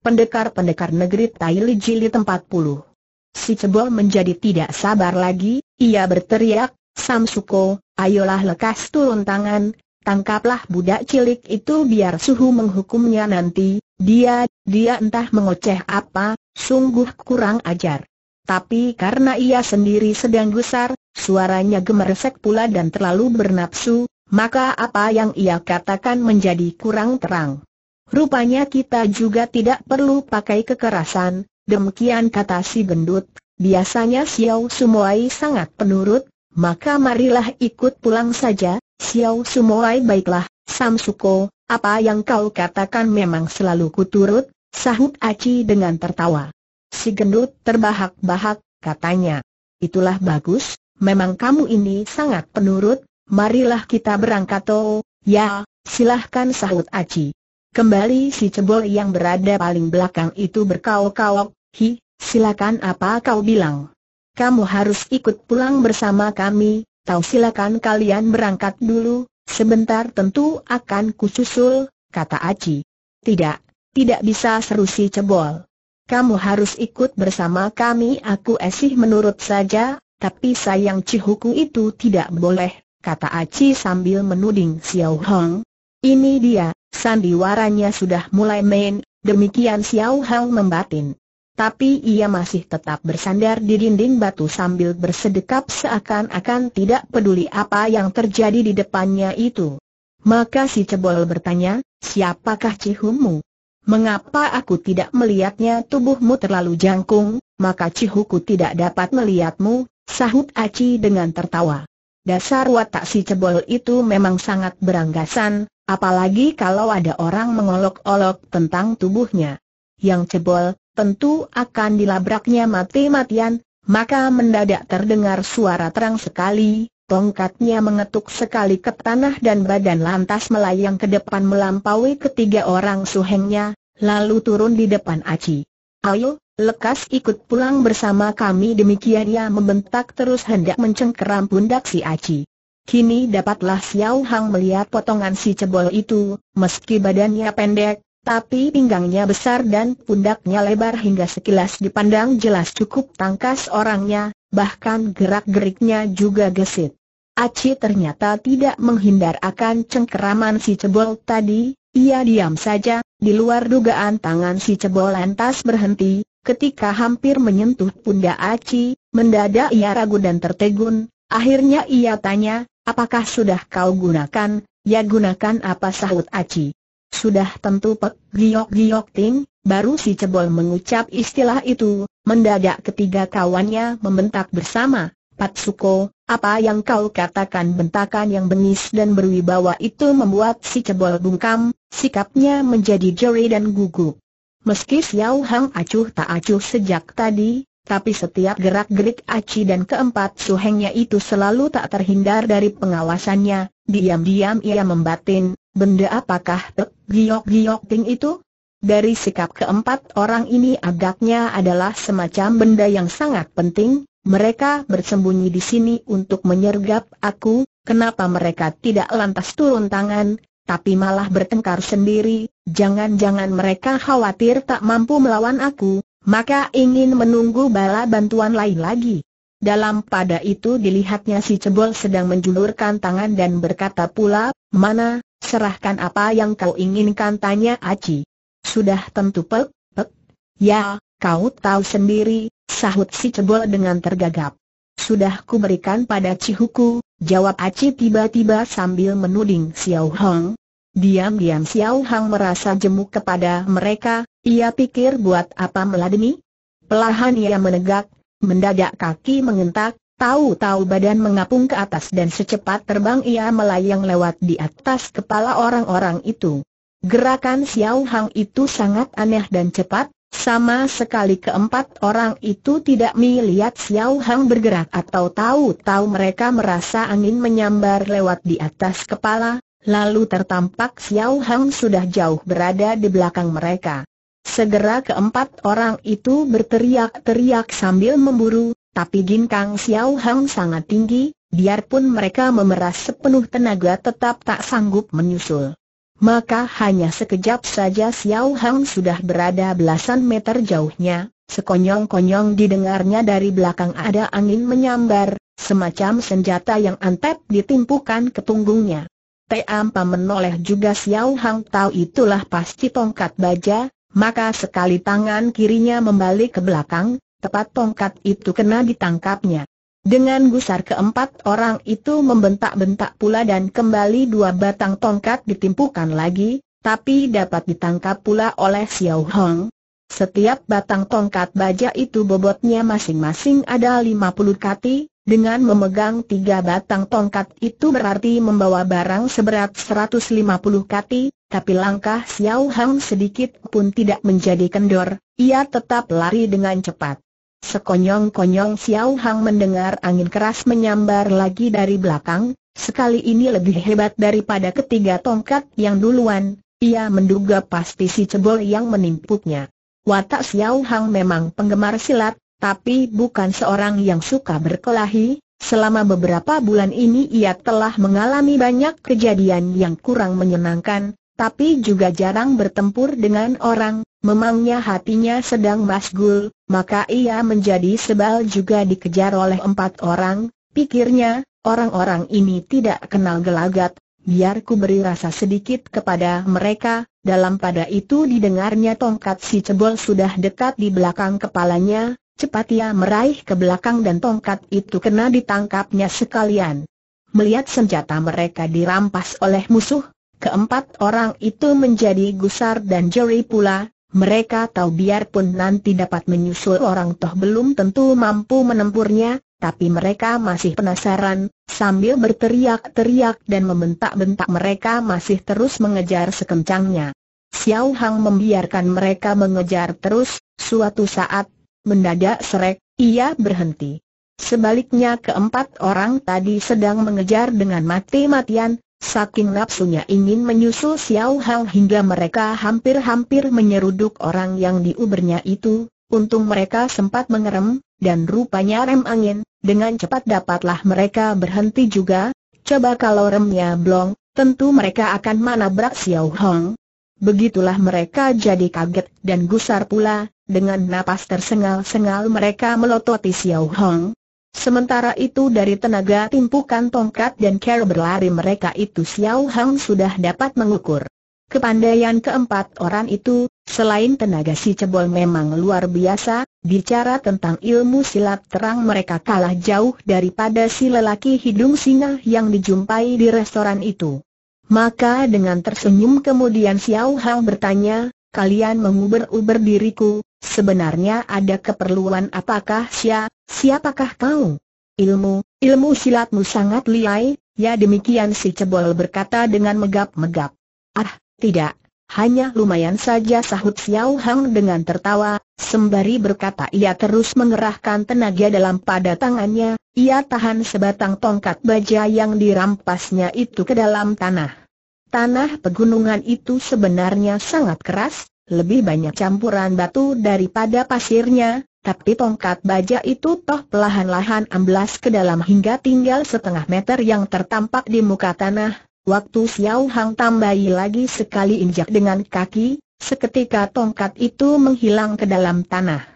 Pendekar-pendekar negeri Taili Jili tempat puluh. Si Cebol menjadi tidak sabar lagi, ia berteriak, Samsuko, ayolah lekas turun tangan, tangkaplah budak cilik itu biar suhu menghukumnya nanti, dia, dia entah mengoceh apa, sungguh kurang ajar. Tapi karena ia sendiri sedang gusar, suaranya gemeresek pula dan terlalu bernapsu, maka apa yang ia katakan menjadi kurang terang. Rupanya kita juga tidak perlu pakai kekerasan, demikian kata si gendut. Biasanya Xiao Sumoai sangat penurut, maka marilah ikut pulang saja, Xiao Sumoai baiklah, Samsuko, apa yang kau katakan memang selalu kuturut, sahut Aci dengan tertawa. Si gendut terbahak-bahak, katanya. Itulah bagus, memang kamu ini sangat penurut, marilah kita berangkat toh, Ya, silahkan sahut Aci. Kembali si cebol yang berada paling belakang itu berkau-kau, hi, silakan apa kau bilang. Kamu harus ikut pulang bersama kami, tahu silakan kalian berangkat dulu, sebentar tentu akan kususul, kata Aci. Tidak, tidak bisa seru si cebol. Kamu harus ikut bersama kami aku esih menurut saja, tapi sayang Cihuku itu tidak boleh, kata Aci sambil menuding Xiao Hong. Ini dia, Sandiwaranya sudah mulai main, demikian Xiao Hao membatin. Tapi ia masih tetap bersandar di dinding batu sambil bersedekap seakan-akan tidak peduli apa yang terjadi di depannya itu. Maka si cebol bertanya, siapakah Cihumu? Mengapa aku tidak melihatnya tubuhmu terlalu jangkung, maka Cihuku tidak dapat melihatmu, sahut Aci dengan tertawa. Dasar watak si cebol itu memang sangat beranggasan, Apalagi kalau ada orang mengolok-olok tentang tubuhnya. Yang cebol, tentu akan dilabraknya mati-matian, maka mendadak terdengar suara terang sekali, tongkatnya mengetuk sekali ke tanah dan badan lantas melayang ke depan melampaui ketiga orang suhengnya, lalu turun di depan Aci. Ayo, lekas ikut pulang bersama kami demikian ia membentak terus hendak mencengkeram pundak si Aci. Kini dapatlah Xiao Hang melihat potongan si cebol itu, meski badannya pendek, tapi pinggangnya besar dan pundaknya lebar hingga sekilas dipandang jelas cukup tangkas orangnya, bahkan gerak-geriknya juga gesit. Aci ternyata tidak menghindar akan cengkeraman si cebol tadi, ia diam saja, di luar dugaan tangan si cebol lantas berhenti, ketika hampir menyentuh pundak Aci, mendadak ia ragu dan tertegun, Akhirnya ia tanya, apakah sudah kau gunakan, ya gunakan apa sahut Aci? Sudah tentu pek giok-giok ting, baru si cebol mengucap istilah itu, mendadak ketiga kawannya membentak bersama, Pat suko, apa yang kau katakan bentakan yang bengis dan berwibawa itu membuat si cebol bungkam, sikapnya menjadi jeri dan gugup. Meski Xiao Hang acuh tak acuh sejak tadi, tapi setiap gerak-gerik Aci dan keempat suhengnya itu selalu tak terhindar dari pengawasannya, diam-diam ia membatin, benda apakah Pek Giok-Giok Ting itu? Dari sikap keempat orang ini agaknya adalah semacam benda yang sangat penting, mereka bersembunyi di sini untuk menyergap aku, kenapa mereka tidak lantas turun tangan, tapi malah bertengkar sendiri, jangan-jangan mereka khawatir tak mampu melawan aku, maka ingin menunggu bala bantuan lain lagi. Dalam pada itu dilihatnya si cebol sedang menjulurkan tangan dan berkata pula, mana, serahkan apa yang kau inginkan tanya Aci. Sudah tentu pek, pek, ya, kau tahu sendiri, sahut si cebol dengan tergagap. Sudah kuberikan pada Cihuku, jawab Aci tiba-tiba sambil menuding Xiao Hong, Diam-diam Xiao Hang merasa jemu kepada mereka, ia pikir buat apa meladeni? Pelahan ia menegak, mendadak kaki mengentak, tahu-tahu badan mengapung ke atas dan secepat terbang ia melayang lewat di atas kepala orang-orang itu. Gerakan Xiao Hang itu sangat aneh dan cepat, sama sekali keempat orang itu tidak melihat Xiao Hang bergerak atau tahu-tahu mereka merasa angin menyambar lewat di atas kepala, Lalu tertampak Xiao Hang sudah jauh berada di belakang mereka. Segera keempat orang itu berteriak-teriak sambil memburu, tapi ginkang Xiao Hang sangat tinggi, biarpun mereka memeras sepenuh tenaga tetap tak sanggup menyusul. Maka hanya sekejap saja Xiao Hang sudah berada belasan meter jauhnya, sekonyong-konyong didengarnya dari belakang ada angin menyambar, semacam senjata yang antep ditimpukan ke punggungnya. Team menoleh juga Xiao Hang tahu itulah pasti tongkat baja, maka sekali tangan kirinya membalik ke belakang, tepat tongkat itu kena ditangkapnya. Dengan gusar keempat orang itu membentak-bentak pula dan kembali dua batang tongkat ditimpukan lagi, tapi dapat ditangkap pula oleh Xiao Hong. Setiap batang tongkat baja itu bobotnya masing-masing ada 50 kati, dengan memegang tiga batang tongkat itu berarti membawa barang seberat 150 kati, tapi langkah Xiao Hang sedikit pun tidak menjadi kendor, ia tetap lari dengan cepat. Sekonyong-konyong Xiao Hang mendengar angin keras menyambar lagi dari belakang, sekali ini lebih hebat daripada ketiga tongkat yang duluan, ia menduga pasti si cebol yang menimpuknya. Watak Xiao Hang memang penggemar silat, tapi bukan seorang yang suka berkelahi, selama beberapa bulan ini ia telah mengalami banyak kejadian yang kurang menyenangkan, tapi juga jarang bertempur dengan orang, memangnya hatinya sedang masgul, maka ia menjadi sebal juga dikejar oleh empat orang, pikirnya, orang-orang ini tidak kenal gelagat, biar ku beri rasa sedikit kepada mereka, dalam pada itu didengarnya tongkat si cebol sudah dekat di belakang kepalanya, Cepat ia meraih ke belakang dan tongkat itu kena ditangkapnya sekalian. Melihat senjata mereka dirampas oleh musuh, keempat orang itu menjadi gusar dan jeri pula, mereka tahu biarpun nanti dapat menyusul orang toh belum tentu mampu menempurnya, tapi mereka masih penasaran, sambil berteriak-teriak dan membentak-bentak mereka masih terus mengejar sekencangnya. Xiao Hang membiarkan mereka mengejar terus, suatu saat mendadak serek, ia berhenti. Sebaliknya keempat orang tadi sedang mengejar dengan mati-matian, saking nafsunya ingin menyusul Xiao Hang hingga mereka hampir-hampir menyeruduk orang yang diubernya itu, untung mereka sempat mengerem, dan rupanya rem angin, dengan cepat dapatlah mereka berhenti juga, coba kalau remnya blong, tentu mereka akan manabrak Xiao Hong, Begitulah mereka jadi kaget dan gusar pula, dengan napas tersengal-sengal mereka melototi Xiao Hong. Sementara itu dari tenaga timpukan tongkat dan care berlari mereka itu Xiao Hong sudah dapat mengukur. Kepandaian keempat orang itu, selain tenaga si cebol memang luar biasa, bicara tentang ilmu silat terang mereka kalah jauh daripada si lelaki hidung singa yang dijumpai di restoran itu. Maka dengan tersenyum kemudian Xiao Hao bertanya, kalian menguber-uber diriku, sebenarnya ada keperluan apakah Xia, siapakah kau? Ilmu, ilmu silatmu sangat liai, ya demikian si Cebol berkata dengan megap-megap. Ah, tidak, hanya lumayan saja sahut Xiao Hang dengan tertawa, sembari berkata ia terus mengerahkan tenaga dalam pada tangannya, ia tahan sebatang tongkat baja yang dirampasnya itu ke dalam tanah. Tanah pegunungan itu sebenarnya sangat keras, lebih banyak campuran batu daripada pasirnya, tapi tongkat baja itu toh pelahan lahan amblas ke dalam hingga tinggal setengah meter yang tertampak di muka tanah. Waktu Xiao Hang tambahi lagi sekali injak dengan kaki, seketika tongkat itu menghilang ke dalam tanah.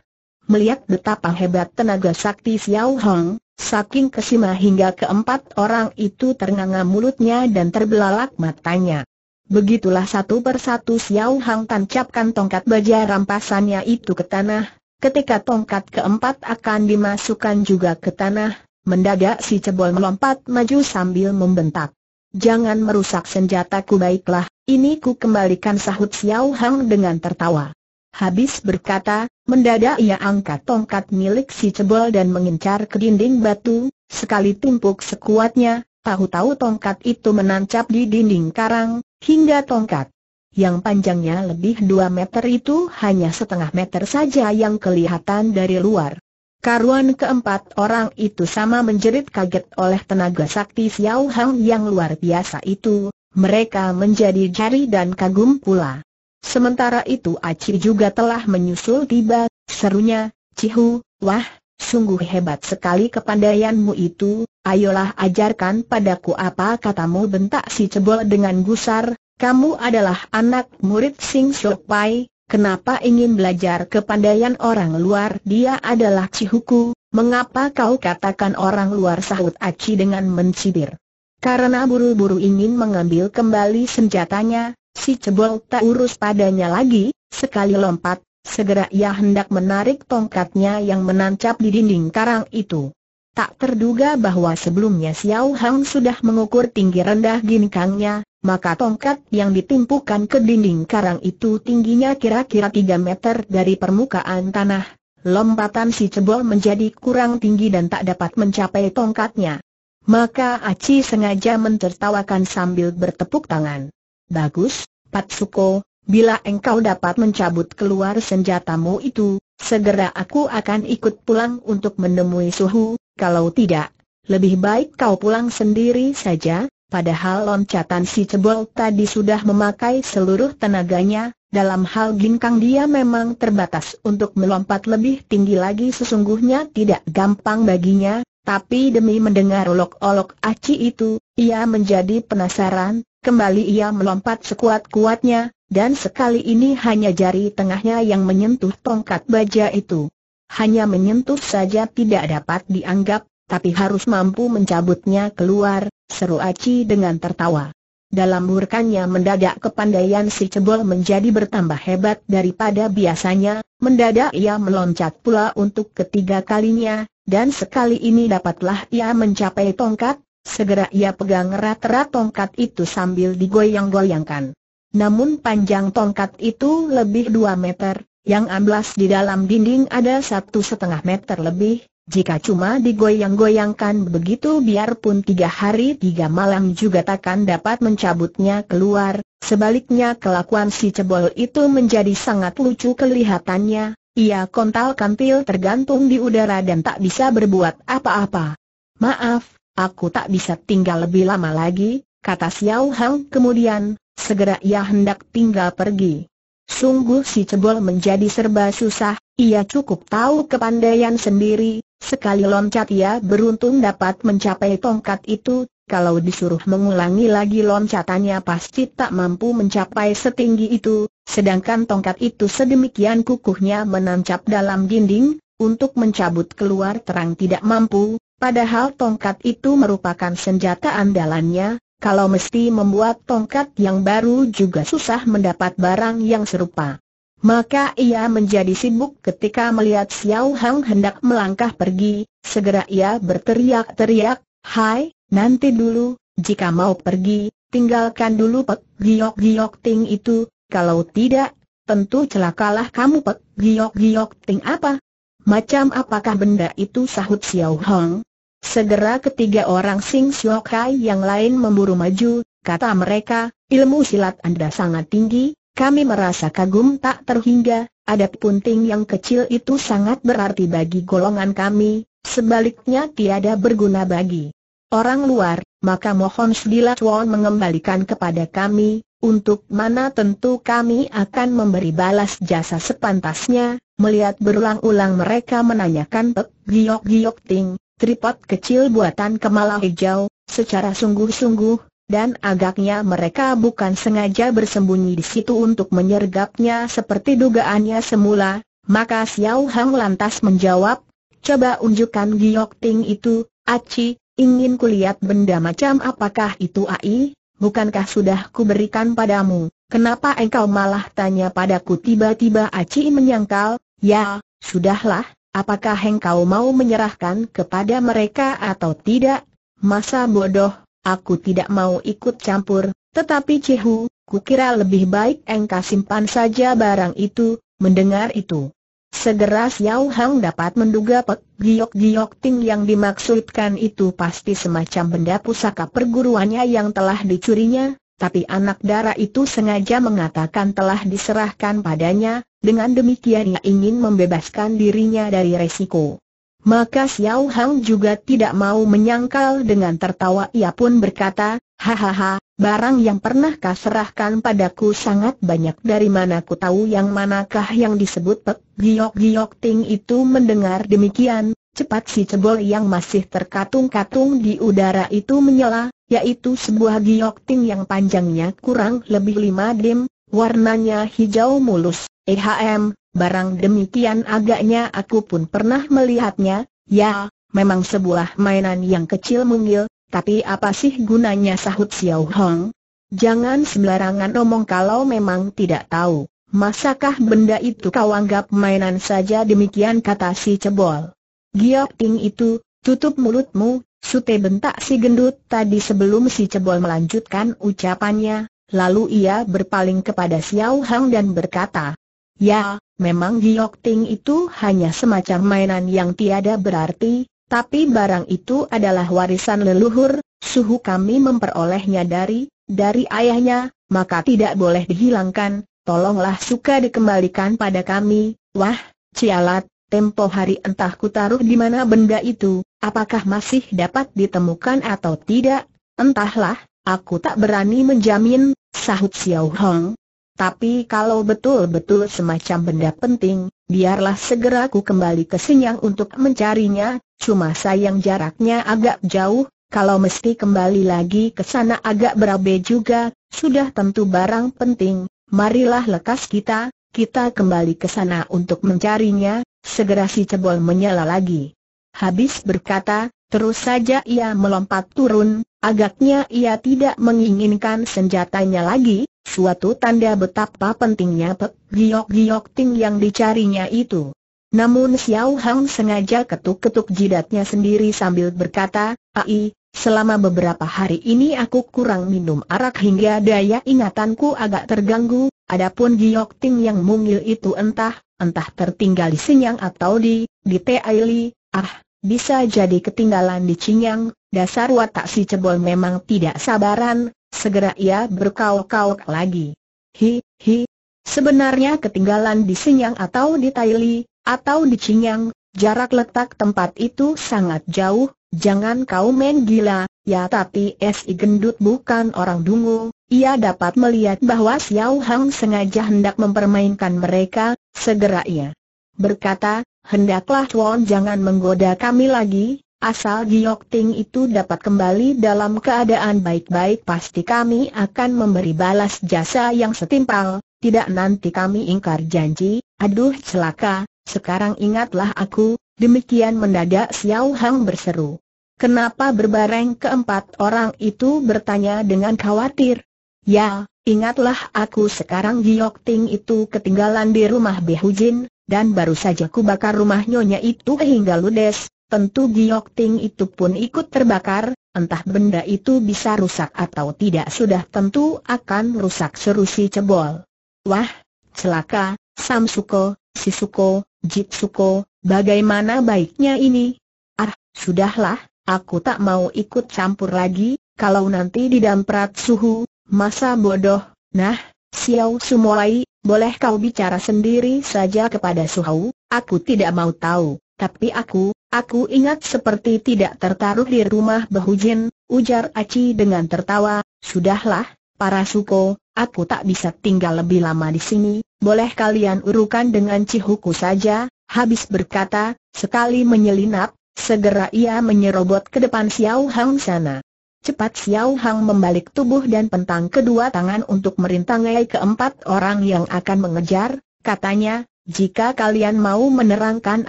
Melihat betapa hebat tenaga sakti Xiao Hang, Saking kesima hingga keempat orang itu ternganga mulutnya dan terbelalak matanya. Begitulah satu persatu Xiao Hang tancapkan tongkat baja rampasannya itu ke tanah, ketika tongkat keempat akan dimasukkan juga ke tanah, mendadak si cebol melompat maju sambil membentak. Jangan merusak senjataku baiklah, ini ku kembalikan sahut Xiao Hang dengan tertawa. Habis berkata, mendadak ia angkat tongkat milik si cebol dan mengincar ke dinding batu, sekali tumpuk sekuatnya, tahu-tahu tongkat itu menancap di dinding karang, hingga tongkat yang panjangnya lebih dua meter itu hanya setengah meter saja yang kelihatan dari luar. Karuan keempat orang itu sama menjerit kaget oleh tenaga sakti Xiao Hang yang luar biasa itu, mereka menjadi jari dan kagum pula. Sementara itu Aci juga telah menyusul tiba, serunya, Cihu, wah, sungguh hebat sekali kepandaianmu itu, ayolah ajarkan padaku apa katamu bentak si cebol dengan gusar, kamu adalah anak murid Sing Shok Pai, kenapa ingin belajar kepandaian orang luar dia adalah Cihuku, mengapa kau katakan orang luar sahut Aci dengan mencibir. Karena buru-buru ingin mengambil kembali senjatanya, si cebol tak urus padanya lagi, sekali lompat, segera ia hendak menarik tongkatnya yang menancap di dinding karang itu. Tak terduga bahwa sebelumnya Xiao Hang sudah mengukur tinggi rendah ginkangnya, maka tongkat yang ditimpukan ke dinding karang itu tingginya kira-kira 3 meter dari permukaan tanah. Lompatan si cebol menjadi kurang tinggi dan tak dapat mencapai tongkatnya. Maka Aci sengaja mentertawakan sambil bertepuk tangan. Bagus, Patsuko, bila engkau dapat mencabut keluar senjatamu itu, segera aku akan ikut pulang untuk menemui suhu, kalau tidak, lebih baik kau pulang sendiri saja, padahal loncatan si cebol tadi sudah memakai seluruh tenaganya, dalam hal ginkang dia memang terbatas untuk melompat lebih tinggi lagi sesungguhnya tidak gampang baginya, tapi demi mendengar olok-olok aci itu, ia menjadi penasaran, Kembali ia melompat sekuat-kuatnya, dan sekali ini hanya jari tengahnya yang menyentuh tongkat baja itu. Hanya menyentuh saja tidak dapat dianggap, tapi harus mampu mencabutnya keluar, seru Aci dengan tertawa. Dalam murkannya mendadak kepandaian si cebol menjadi bertambah hebat daripada biasanya, mendadak ia meloncat pula untuk ketiga kalinya, dan sekali ini dapatlah ia mencapai tongkat, Segera ia pegang erat-erat tongkat itu sambil digoyang-goyangkan. Namun panjang tongkat itu lebih 2 meter, yang amblas di dalam dinding ada satu setengah meter lebih, jika cuma digoyang-goyangkan begitu biarpun tiga hari tiga malam juga takkan dapat mencabutnya keluar, sebaliknya kelakuan si cebol itu menjadi sangat lucu kelihatannya, ia kontal kantil tergantung di udara dan tak bisa berbuat apa-apa. Maaf, Aku tak bisa tinggal lebih lama lagi, kata Xiao Hang kemudian, segera ia hendak tinggal pergi. Sungguh si cebol menjadi serba susah, ia cukup tahu kepandaian sendiri, sekali loncat ia beruntung dapat mencapai tongkat itu, kalau disuruh mengulangi lagi loncatannya pasti tak mampu mencapai setinggi itu, sedangkan tongkat itu sedemikian kukuhnya menancap dalam dinding, untuk mencabut keluar terang tidak mampu, Padahal tongkat itu merupakan senjata andalannya, kalau mesti membuat tongkat yang baru juga susah mendapat barang yang serupa. Maka ia menjadi sibuk ketika melihat Xiao Hang hendak melangkah pergi, segera ia berteriak-teriak, Hai, nanti dulu, jika mau pergi, tinggalkan dulu Pek Giok Giok Ting itu, kalau tidak, tentu celakalah kamu Pek Giok Giok Ting apa? Macam apakah benda itu sahut Xiao Hang, Segera ketiga orang Sing Siok Kai yang lain memburu maju, kata mereka, ilmu silat Anda sangat tinggi, kami merasa kagum tak terhingga, adat punting yang kecil itu sangat berarti bagi golongan kami, sebaliknya tiada berguna bagi orang luar, maka mohon Sdila Chuan mengembalikan kepada kami, untuk mana tentu kami akan memberi balas jasa sepantasnya, melihat berulang-ulang mereka menanyakan Pek Giok Giok Ting, tripod kecil buatan kemala hijau, secara sungguh-sungguh, dan agaknya mereka bukan sengaja bersembunyi di situ untuk menyergapnya seperti dugaannya semula, maka Xiao Hang lantas menjawab, coba unjukkan giok ting itu, Aci, ingin kulihat benda macam apakah itu Ai, bukankah sudah kuberikan padamu, kenapa engkau malah tanya padaku tiba-tiba Aci menyangkal, ya, sudahlah, Apakah engkau mau menyerahkan kepada mereka atau tidak? Masa bodoh, aku tidak mau ikut campur, tetapi Cihu, kukira lebih baik engkau simpan saja barang itu, mendengar itu. Segera Xiao Hang dapat menduga Pek Giok Giok Ting yang dimaksudkan itu pasti semacam benda pusaka perguruannya yang telah dicurinya, tapi anak dara itu sengaja mengatakan telah diserahkan padanya, dengan demikian ia ingin membebaskan dirinya dari resiko. Maka Xiao Hang juga tidak mau menyangkal dengan tertawa ia pun berkata, Hahaha, barang yang pernah kau serahkan padaku sangat banyak dari mana ku tahu yang manakah yang disebut Pek Giok Giok Ting itu mendengar demikian, Cepat si cebol yang masih terkatung-katung di udara itu menyela, yaitu sebuah giok ting yang panjangnya kurang lebih lima dim, warnanya hijau mulus. Ehm, barang demikian agaknya aku pun pernah melihatnya, ya, memang sebuah mainan yang kecil mungil, tapi apa sih gunanya sahut Xiao Hong? Jangan sembarangan omong kalau memang tidak tahu. Masakah benda itu kau anggap mainan saja demikian kata si cebol. Giok Ting itu, tutup mulutmu, sute bentak si gendut tadi sebelum si cebol melanjutkan ucapannya, lalu ia berpaling kepada Xiao Hang dan berkata, Ya, memang Giok Ting itu hanya semacam mainan yang tiada berarti, tapi barang itu adalah warisan leluhur, suhu kami memperolehnya dari, dari ayahnya, maka tidak boleh dihilangkan, tolonglah suka dikembalikan pada kami, wah, cialat, Tempo hari entah ku taruh di mana benda itu, apakah masih dapat ditemukan atau tidak, entahlah, aku tak berani menjamin, sahut Xiao Hong. Tapi kalau betul-betul semacam benda penting, biarlah segera ku kembali ke Sinyang untuk mencarinya, cuma sayang jaraknya agak jauh, kalau mesti kembali lagi ke sana agak berabe juga, sudah tentu barang penting, marilah lekas kita, kita kembali ke sana untuk mencarinya, segera si cebol menyala lagi. Habis berkata, terus saja ia melompat turun, agaknya ia tidak menginginkan senjatanya lagi, suatu tanda betapa pentingnya giok-giok ting yang dicarinya itu. Namun Xiao Hang sengaja ketuk-ketuk jidatnya sendiri sambil berkata, Ai, Selama beberapa hari ini aku kurang minum arak hingga daya ingatanku agak terganggu, adapun Giok Ting yang mungil itu entah, entah tertinggal di Senyang atau di, di Teaili, ah, bisa jadi ketinggalan di Cinyang, dasar watak si cebol memang tidak sabaran, segera ia berkauk-kauk lagi. Hi, hi, sebenarnya ketinggalan di Senyang atau di Taili, atau di Cinyang, jarak letak tempat itu sangat jauh, Jangan kau main gila, ya tapi S.I. Gendut bukan orang dungu, ia dapat melihat bahwa Xiao Hang sengaja hendak mempermainkan mereka, segera ia berkata, hendaklah Chuan jangan menggoda kami lagi, asal Giok Ting itu dapat kembali dalam keadaan baik-baik pasti kami akan memberi balas jasa yang setimpal, tidak nanti kami ingkar janji, aduh celaka, sekarang ingatlah aku, demikian mendadak Xiao Hang berseru. Kenapa berbareng keempat orang itu bertanya dengan khawatir? Ya, ingatlah aku sekarang Giok Ting itu ketinggalan di rumah Behujin, dan baru saja ku bakar rumah nyonya itu hingga ludes, tentu Giok Ting itu pun ikut terbakar, entah benda itu bisa rusak atau tidak sudah tentu akan rusak serusi cebol. Wah, celaka, Samsuko, Sisuko, Jitsuko, bagaimana baiknya ini? Ah, sudahlah, Aku tak mau ikut campur lagi, kalau nanti didamprat suhu, masa bodoh, nah, Xiao Sumolai, boleh kau bicara sendiri saja kepada Suhau, aku tidak mau tahu, tapi aku, aku ingat seperti tidak tertaruh di rumah Bahujin, ujar Aci dengan tertawa, sudahlah, para suko, aku tak bisa tinggal lebih lama di sini, boleh kalian urukan dengan Cihuku saja, habis berkata, sekali menyelinap, Segera ia menyerobot ke depan Xiao Hang sana. Cepat Xiao Hang membalik tubuh dan pentang kedua tangan untuk merintangai keempat orang yang akan mengejar, katanya, jika kalian mau menerangkan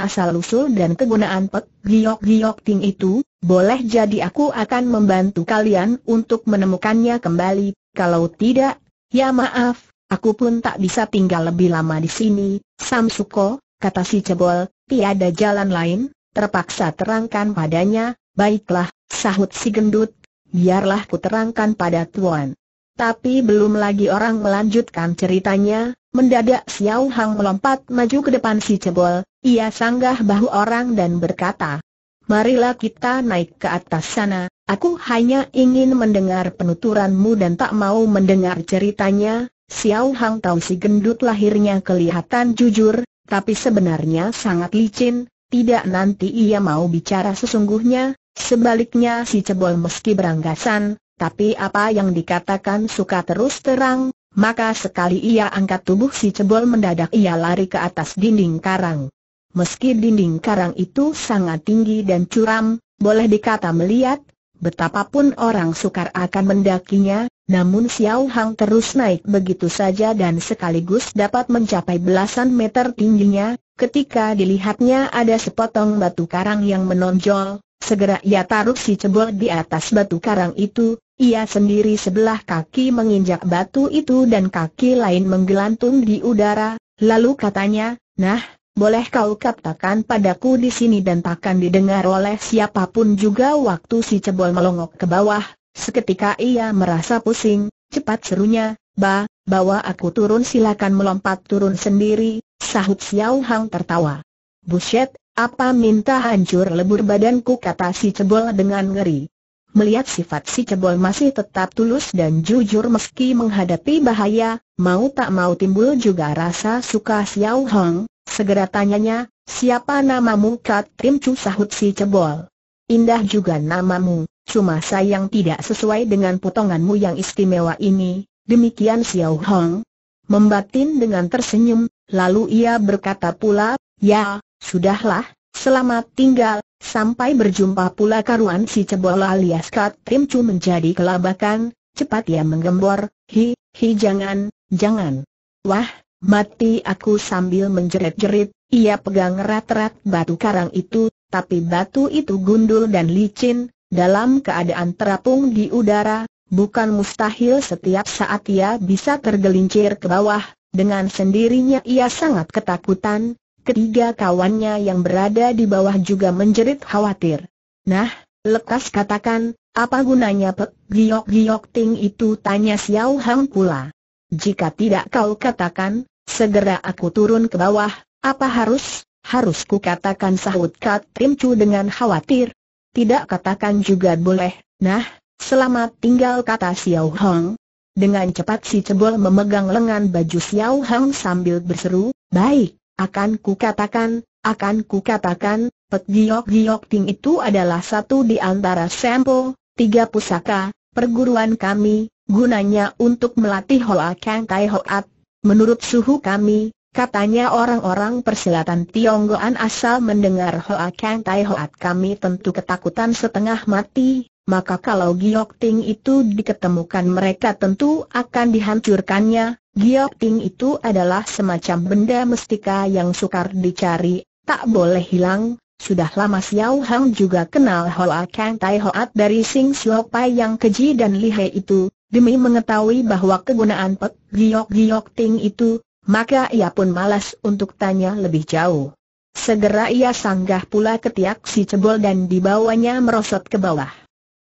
asal-usul dan kegunaan Pek Giok-Giok Ting itu, boleh jadi aku akan membantu kalian untuk menemukannya kembali, kalau tidak, ya maaf, aku pun tak bisa tinggal lebih lama di sini, Samsuko, kata si Cebol, tiada jalan lain, terpaksa terangkan padanya, baiklah, sahut si gendut, biarlah ku terangkan pada tuan. Tapi belum lagi orang melanjutkan ceritanya, mendadak Xiao Hang melompat maju ke depan si cebol, ia sanggah bahu orang dan berkata, Marilah kita naik ke atas sana, aku hanya ingin mendengar penuturanmu dan tak mau mendengar ceritanya, Xiao Hang tahu si gendut lahirnya kelihatan jujur, tapi sebenarnya sangat licin, tidak nanti ia mau bicara sesungguhnya, sebaliknya si cebol meski beranggasan, tapi apa yang dikatakan suka terus terang, maka sekali ia angkat tubuh si cebol mendadak ia lari ke atas dinding karang. Meski dinding karang itu sangat tinggi dan curam, boleh dikata melihat, Betapapun orang sukar akan mendakinya, namun Xiao Hang terus naik begitu saja dan sekaligus dapat mencapai belasan meter tingginya, ketika dilihatnya ada sepotong batu karang yang menonjol, segera ia taruh si cebol di atas batu karang itu, ia sendiri sebelah kaki menginjak batu itu dan kaki lain menggelantung di udara, lalu katanya, nah, boleh kau katakan padaku di sini dan takkan didengar oleh siapapun juga waktu si cebol melongok ke bawah, seketika ia merasa pusing, cepat serunya, ba, bawa aku turun silakan melompat turun sendiri, sahut Xiao Hang tertawa. Buset, apa minta hancur lebur badanku kata si cebol dengan ngeri. Melihat sifat si cebol masih tetap tulus dan jujur meski menghadapi bahaya, mau tak mau timbul juga rasa suka Xiao Hang segera tanyanya, siapa namamu Kat Tim Chu sahut si cebol. Indah juga namamu, cuma sayang tidak sesuai dengan potonganmu yang istimewa ini, demikian Xiao Hong. Membatin dengan tersenyum, lalu ia berkata pula, ya, sudahlah, selamat tinggal, sampai berjumpa pula karuan si cebol alias Kat Tim Chu menjadi kelabakan, cepat ia menggembor, hi, hi jangan, jangan. Wah, Mati aku sambil menjerit-jerit, ia pegang erat-erat batu karang itu, tapi batu itu gundul dan licin, dalam keadaan terapung di udara, bukan mustahil setiap saat ia bisa tergelincir ke bawah, dengan sendirinya ia sangat ketakutan, ketiga kawannya yang berada di bawah juga menjerit khawatir. Nah, lekas katakan, apa gunanya Pek Giok Giok Ting itu tanya Xiao Hang pula. Jika tidak kau katakan, Segera aku turun ke bawah, apa harus, harus katakan sahut Kat Trim dengan khawatir. Tidak katakan juga boleh, nah, selamat tinggal kata Xiao Hong. Dengan cepat si cebol memegang lengan baju Xiao Hong sambil berseru, baik, akan ku katakan, akan kukatakan, Pet Giok Giok Ting itu adalah satu di antara sampel, tiga pusaka, perguruan kami, gunanya untuk melatih Hoa Kang Tai Hoat Menurut suhu kami, katanya orang-orang persilatan Tionggoan asal mendengar Hoa Kang Tai Hoat kami tentu ketakutan setengah mati, maka kalau Giok Ting itu diketemukan mereka tentu akan dihancurkannya. Giok Ting itu adalah semacam benda mestika yang sukar dicari, tak boleh hilang, sudah lama Xiao Hang juga kenal Hoa Kang Tai Hoat dari Sing Xiao Pai yang keji dan lihai itu, Demi mengetahui bahwa kegunaan Pek Giok Giok Ting itu, maka ia pun malas untuk tanya lebih jauh. Segera ia sanggah pula ketiak si cebol dan dibawanya merosot ke bawah.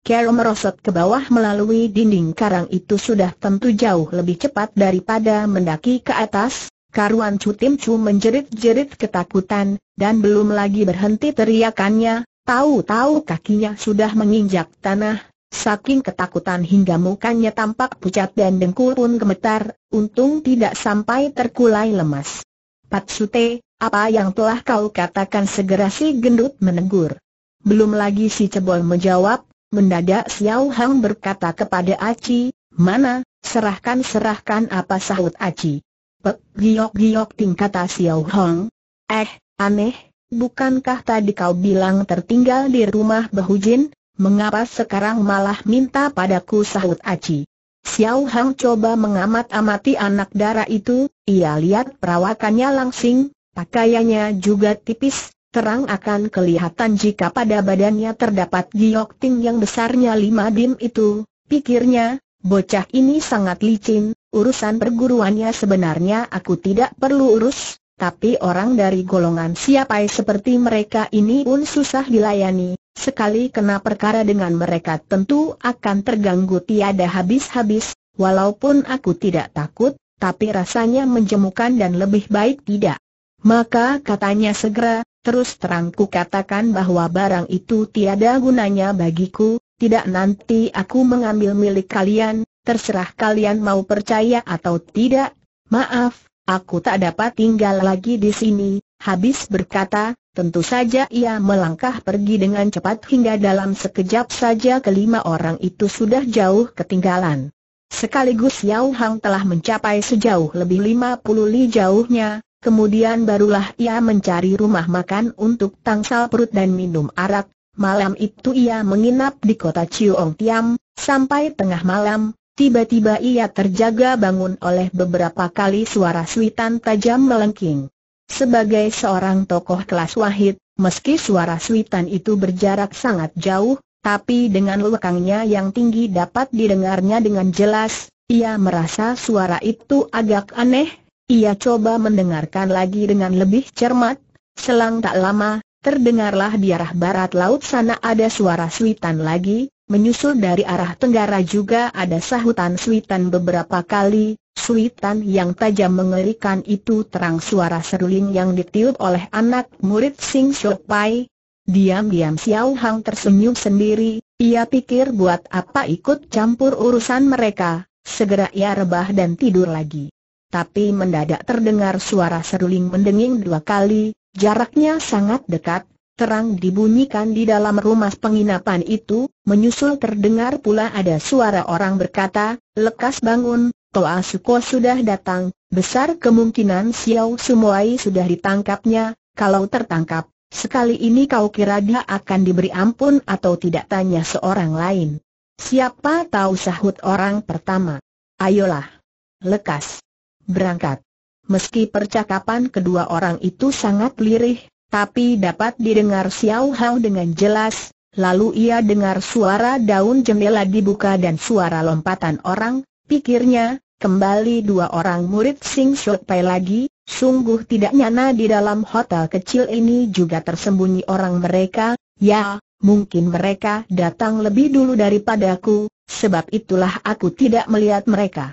Kero merosot ke bawah melalui dinding karang itu sudah tentu jauh lebih cepat daripada mendaki ke atas, Karuan Cu menjerit-jerit ketakutan, dan belum lagi berhenti teriakannya, tahu-tahu kakinya sudah menginjak tanah, Saking ketakutan hingga mukanya tampak pucat dan dengkul pun gemetar, untung tidak sampai terkulai lemas. Pat Sute, apa yang telah kau katakan segera si gendut menegur. Belum lagi si cebol menjawab, mendadak Xiao Hang berkata kepada Aci, mana, serahkan-serahkan apa sahut Aci. Pek, giok-giok tingkata Xiao Hang. Eh, aneh, bukankah tadi kau bilang tertinggal di rumah Bahujin? mengapa sekarang malah minta padaku sahut Aci? Xiao Hang coba mengamat-amati anak darah itu, ia lihat perawakannya langsing, pakaiannya juga tipis, terang akan kelihatan jika pada badannya terdapat giok ting yang besarnya lima dim itu, pikirnya, bocah ini sangat licin, urusan perguruannya sebenarnya aku tidak perlu urus, tapi orang dari golongan siapa seperti mereka ini pun susah dilayani, Sekali kena perkara dengan mereka tentu akan terganggu tiada habis-habis, walaupun aku tidak takut, tapi rasanya menjemukan dan lebih baik tidak. Maka katanya segera, terus terangku katakan bahwa barang itu tiada gunanya bagiku, tidak nanti aku mengambil milik kalian, terserah kalian mau percaya atau tidak. Maaf, aku tak dapat tinggal lagi di sini, habis berkata, Tentu saja ia melangkah pergi dengan cepat hingga dalam sekejap saja kelima orang itu sudah jauh ketinggalan. Sekaligus Yao Hang telah mencapai sejauh lebih 50 li jauhnya, kemudian barulah ia mencari rumah makan untuk tangsal perut dan minum arak. Malam itu ia menginap di kota Chiong Tiam, sampai tengah malam, tiba-tiba ia terjaga bangun oleh beberapa kali suara suitan tajam melengking. Sebagai seorang tokoh kelas wahid, meski suara suitan itu berjarak sangat jauh, tapi dengan lekangnya yang tinggi dapat didengarnya dengan jelas, ia merasa suara itu agak aneh, ia coba mendengarkan lagi dengan lebih cermat, selang tak lama, terdengarlah di arah barat laut sana ada suara suitan lagi, menyusul dari arah tenggara juga ada sahutan suitan beberapa kali, Suitan yang tajam mengerikan itu terang suara seruling yang ditiup oleh anak murid Sing Shok Pai. Diam-diam Xiao Hang tersenyum sendiri, ia pikir buat apa ikut campur urusan mereka, segera ia rebah dan tidur lagi. Tapi mendadak terdengar suara seruling mendenging dua kali, jaraknya sangat dekat, terang dibunyikan di dalam rumah penginapan itu, menyusul terdengar pula ada suara orang berkata, lekas bangun, Toa Suko sudah datang, besar kemungkinan Xiao Sumoai sudah ditangkapnya, kalau tertangkap, sekali ini kau kira dia akan diberi ampun atau tidak tanya seorang lain. Siapa tahu sahut orang pertama. Ayolah. Lekas. Berangkat. Meski percakapan kedua orang itu sangat lirih, tapi dapat didengar Xiao Hao dengan jelas, lalu ia dengar suara daun jendela dibuka dan suara lompatan orang, pikirnya, Kembali dua orang murid Sing shot Pai lagi, sungguh tidak nyana di dalam hotel kecil ini juga tersembunyi orang mereka, ya, mungkin mereka datang lebih dulu daripadaku, sebab itulah aku tidak melihat mereka.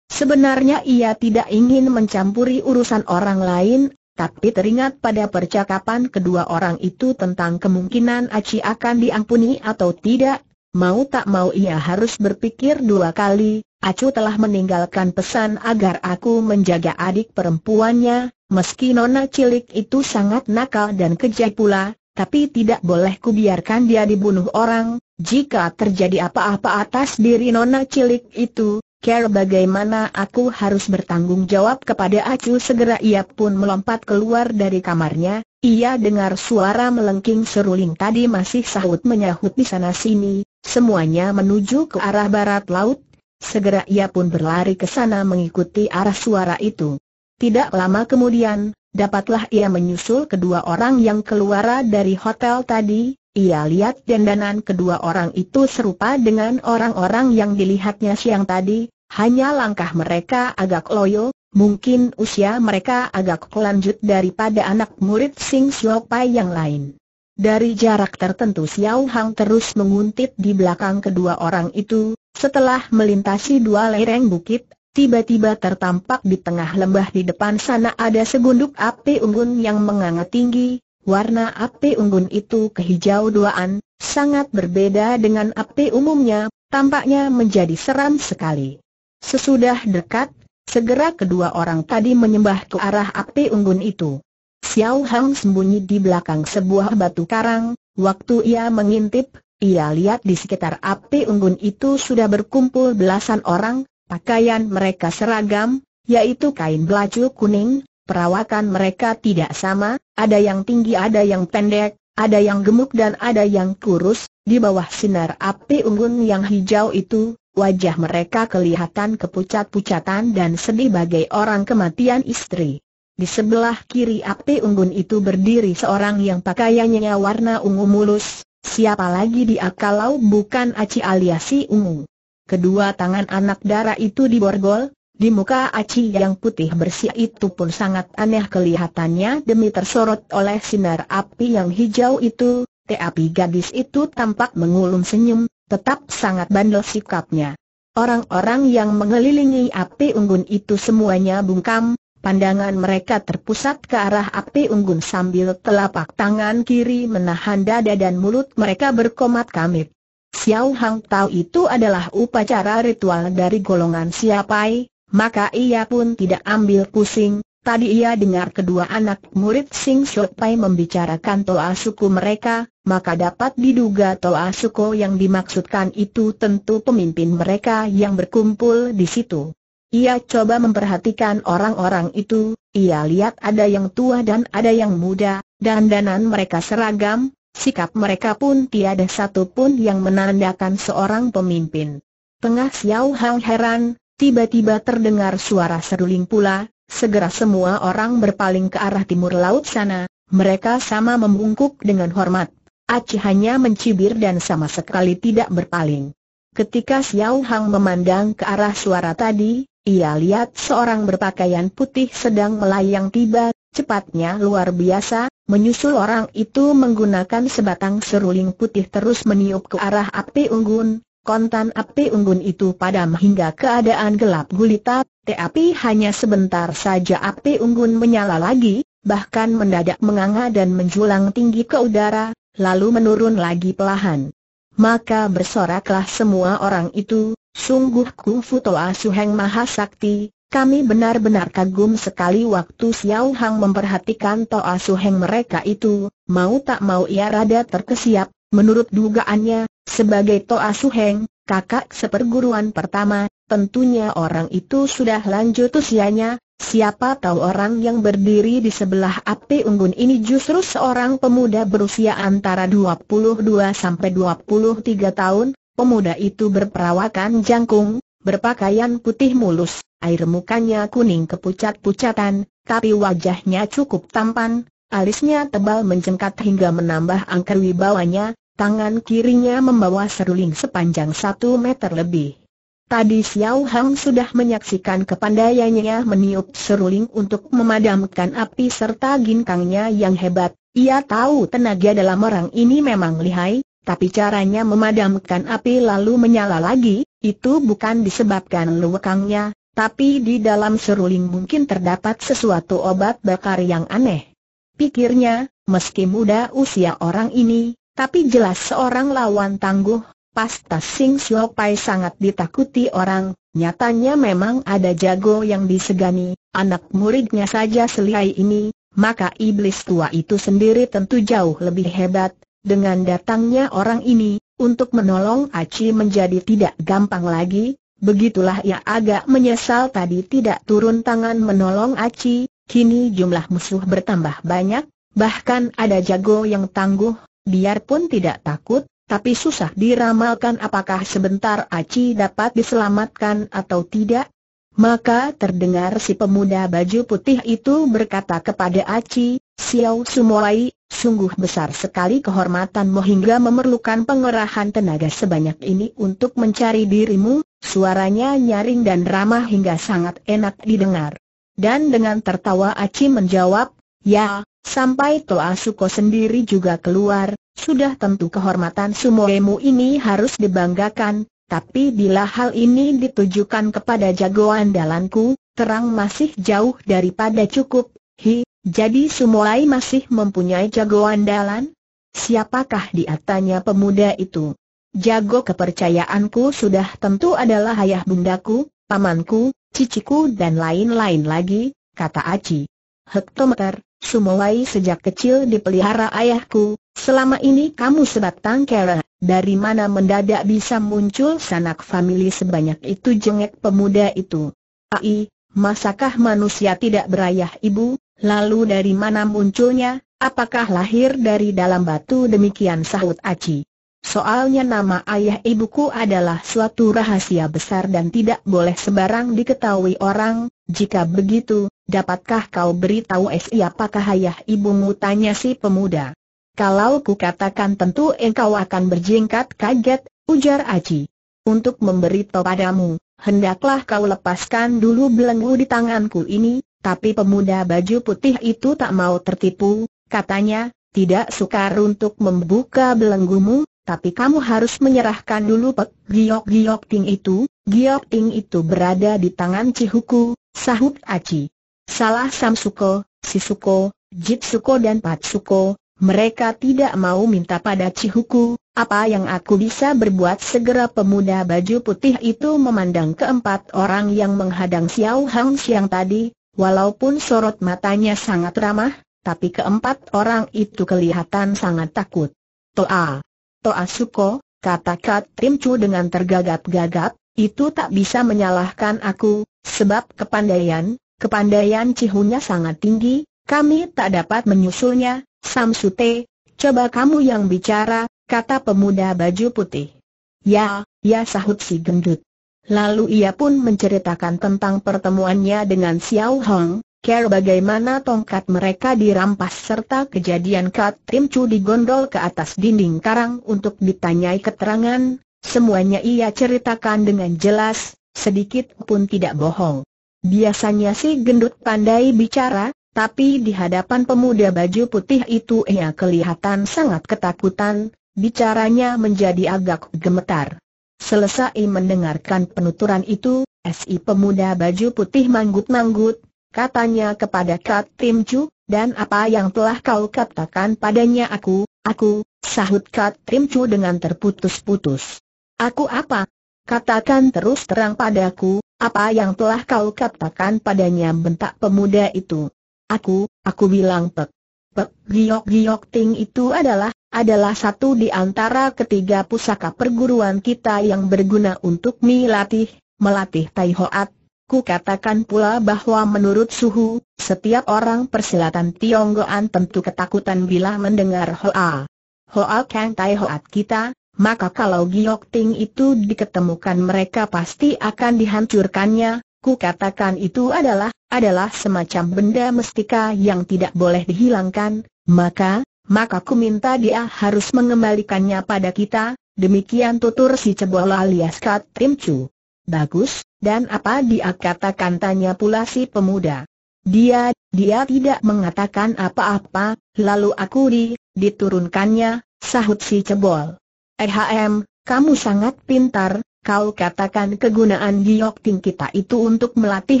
Sebenarnya ia tidak ingin mencampuri urusan orang lain, tapi teringat pada percakapan kedua orang itu tentang kemungkinan Aci akan diampuni atau tidak, Mau tak mau ia harus berpikir dua kali, Acu telah meninggalkan pesan agar aku menjaga adik perempuannya, meski nona cilik itu sangat nakal dan kejam pula, tapi tidak boleh kubiarkan dia dibunuh orang, jika terjadi apa-apa atas diri nona cilik itu, care bagaimana aku harus bertanggung jawab kepada Acu segera ia pun melompat keluar dari kamarnya, ia dengar suara melengking seruling tadi masih sahut menyahut di sana-sini, semuanya menuju ke arah barat laut. Segera ia pun berlari ke sana mengikuti arah suara itu. Tidak lama kemudian, dapatlah ia menyusul kedua orang yang keluar dari hotel tadi. Ia lihat dandanan kedua orang itu serupa dengan orang-orang yang dilihatnya siang tadi, hanya langkah mereka agak loyo, Mungkin usia mereka agak lanjut daripada anak murid Sing Xiao Pai yang lain. Dari jarak tertentu Xiao Hang terus menguntit di belakang kedua orang itu, setelah melintasi dua lereng bukit, tiba-tiba tertampak di tengah lembah di depan sana ada segunduk api unggun yang menganga tinggi, Warna api unggun itu kehijau duaan, sangat berbeda dengan api umumnya, tampaknya menjadi seram sekali. Sesudah dekat, Segera kedua orang tadi menyembah ke arah api unggun itu. Xiao Hang sembunyi di belakang sebuah batu karang, waktu ia mengintip, ia lihat di sekitar api unggun itu sudah berkumpul belasan orang, pakaian mereka seragam, yaitu kain belacu kuning, perawakan mereka tidak sama, ada yang tinggi ada yang pendek, ada yang gemuk dan ada yang kurus, di bawah sinar api unggun yang hijau itu, wajah mereka kelihatan kepucat-pucatan dan sedih bagai orang kematian istri. Di sebelah kiri api unggun itu berdiri seorang yang pakaiannya warna ungu mulus, siapa lagi di akalau bukan Aci alias si ungu. Kedua tangan anak dara itu diborgol, di muka Aci yang putih bersih itu pun sangat aneh kelihatannya demi tersorot oleh sinar api yang hijau itu, Tapi gadis itu tampak mengulum senyum, tetap sangat bandel sikapnya. Orang-orang yang mengelilingi api unggun itu semuanya bungkam, pandangan mereka terpusat ke arah api unggun sambil telapak tangan kiri menahan dada dan mulut mereka berkomat kamit. Xiao Hang Tao itu adalah upacara ritual dari golongan Siapai, maka ia pun tidak ambil pusing, Tadi ia dengar kedua anak murid Sing Shok Pai membicarakan Toa Suku mereka, maka dapat diduga Toa Suku yang dimaksudkan itu tentu pemimpin mereka yang berkumpul di situ. Ia coba memperhatikan orang-orang itu, ia lihat ada yang tua dan ada yang muda, dan dandanan mereka seragam, sikap mereka pun tiada satu pun yang menandakan seorang pemimpin. Tengah Xiao Hang heran, tiba-tiba terdengar suara seruling pula, Segera semua orang berpaling ke arah timur laut sana, mereka sama membungkuk dengan hormat. Aci hanya mencibir dan sama sekali tidak berpaling. Ketika Xiao Hang memandang ke arah suara tadi, ia lihat seorang berpakaian putih sedang melayang tiba, cepatnya luar biasa, menyusul orang itu menggunakan sebatang seruling putih terus meniup ke arah api unggun, kontan api unggun itu padam hingga keadaan gelap gulita, tapi hanya sebentar saja api unggun menyala lagi, bahkan mendadak menganga dan menjulang tinggi ke udara, lalu menurun lagi pelahan. Maka bersoraklah semua orang itu, sungguh Kungfu Toa Suheng Maha Sakti, kami benar-benar kagum sekali waktu Xiao Hang memperhatikan Toa Suheng mereka itu, mau tak mau ia rada terkesiap, menurut dugaannya, sebagai Toa Suheng, kakak seperguruan pertama, tentunya orang itu sudah lanjut usianya, siapa tahu orang yang berdiri di sebelah api unggun ini justru seorang pemuda berusia antara 22 sampai 23 tahun, pemuda itu berperawakan jangkung, berpakaian putih mulus, air mukanya kuning kepucat-pucatan, tapi wajahnya cukup tampan, alisnya tebal mencengkat hingga menambah angker wibawanya, Tangan kirinya membawa seruling sepanjang satu meter lebih. Tadi Xiao Hang sudah menyaksikan kepandaiannya meniup seruling untuk memadamkan api serta ginkangnya yang hebat. Ia tahu tenaga dalam orang ini memang lihai, tapi caranya memadamkan api lalu menyala lagi, itu bukan disebabkan luwekangnya, tapi di dalam seruling mungkin terdapat sesuatu obat bakar yang aneh. Pikirnya, meski muda usia orang ini, tapi jelas seorang lawan tangguh, Pasta Sing Siok sangat ditakuti orang, nyatanya memang ada jago yang disegani, anak muridnya saja selai ini, maka iblis tua itu sendiri tentu jauh lebih hebat, dengan datangnya orang ini, untuk menolong Aci menjadi tidak gampang lagi, begitulah ia agak menyesal tadi tidak turun tangan menolong Aci, kini jumlah musuh bertambah banyak, bahkan ada jago yang tangguh, Biarpun tidak takut, tapi susah diramalkan apakah sebentar Aci dapat diselamatkan atau tidak. Maka terdengar si pemuda baju putih itu berkata kepada Aci, Xiao Sumoai, sungguh besar sekali kehormatanmu hingga memerlukan pengerahan tenaga sebanyak ini untuk mencari dirimu, suaranya nyaring dan ramah hingga sangat enak didengar. Dan dengan tertawa Aci menjawab, Ya, Sampai Toa Suko sendiri juga keluar, sudah tentu kehormatan Sumoemu ini harus dibanggakan, tapi bila hal ini ditujukan kepada jagoan dalanku, terang masih jauh daripada cukup, hi, jadi Sumoai masih mempunyai jagoan dalan? Siapakah diatanya pemuda itu? Jago kepercayaanku sudah tentu adalah ayah bundaku, pamanku, ciciku dan lain-lain lagi, kata Aci. Hektometer, Sumowai sejak kecil dipelihara ayahku, selama ini kamu sebatang kera, dari mana mendadak bisa muncul sanak famili sebanyak itu jengek pemuda itu. Ai, masakah manusia tidak berayah ibu, lalu dari mana munculnya, apakah lahir dari dalam batu demikian sahut Aci. Soalnya nama ayah ibuku adalah suatu rahasia besar dan tidak boleh sebarang diketahui orang, jika begitu, dapatkah kau beritahu si apakah ayah ibumu tanya si pemuda? Kalau ku katakan tentu engkau akan berjingkat kaget, ujar Aji. Untuk memberitahu padamu, hendaklah kau lepaskan dulu belenggu di tanganku ini, tapi pemuda baju putih itu tak mau tertipu, katanya, tidak sukar untuk membuka belenggumu, tapi kamu harus menyerahkan dulu pek giok giok ting itu, giok ting itu berada di tangan Cihuku, sahut Aci. Salah sam suko, si suko, Sisuko, suko dan pat suko. mereka tidak mau minta pada Cihuku, apa yang aku bisa berbuat segera pemuda baju putih itu memandang keempat orang yang menghadang Xiao Hang siang tadi, walaupun sorot matanya sangat ramah, tapi keempat orang itu kelihatan sangat takut. Toa, Toa Suko, kata Kat Tim Chu dengan tergagap-gagap, itu tak bisa menyalahkan aku, sebab kepandaian, kepandaian Cihunya sangat tinggi, kami tak dapat menyusulnya, Samsute, coba kamu yang bicara, kata pemuda baju putih. Ya, ya sahut si gendut. Lalu ia pun menceritakan tentang pertemuannya dengan Xiao Hong, care bagaimana tongkat mereka dirampas serta kejadian Kat Tim Chu digondol ke atas dinding karang untuk ditanyai keterangan, semuanya ia ceritakan dengan jelas, sedikit pun tidak bohong. Biasanya si gendut pandai bicara, tapi di hadapan pemuda baju putih itu ia kelihatan sangat ketakutan, bicaranya menjadi agak gemetar. Selesai mendengarkan penuturan itu, si pemuda baju putih manggut-manggut, katanya kepada Kat Tim Chu, dan apa yang telah kau katakan padanya aku, aku, sahut Kat Tim Chu dengan terputus-putus. Aku apa? Katakan terus terang padaku, apa yang telah kau katakan padanya bentak pemuda itu. Aku, aku bilang pek. Pek Giok Giok Ting itu adalah, adalah satu di antara ketiga pusaka perguruan kita yang berguna untuk melatih, melatih Tai Hoat Ku katakan pula bahwa menurut Suhu, setiap orang persilatan Tionggoan tentu ketakutan bila mendengar Hoa. Hoa Kang Tai Hoat kita, maka kalau Giok Ting itu diketemukan mereka pasti akan dihancurkannya, ku katakan itu adalah, adalah semacam benda mestika yang tidak boleh dihilangkan, maka, maka ku minta dia harus mengembalikannya pada kita, demikian tutur si cebol alias Kat Tim Chu. Bagus, dan apa dia katakan tanya pula si pemuda. Dia, dia tidak mengatakan apa-apa, lalu aku di, diturunkannya, sahut si cebol. Ehm, kamu sangat pintar, kau katakan kegunaan giok ting kita itu untuk melatih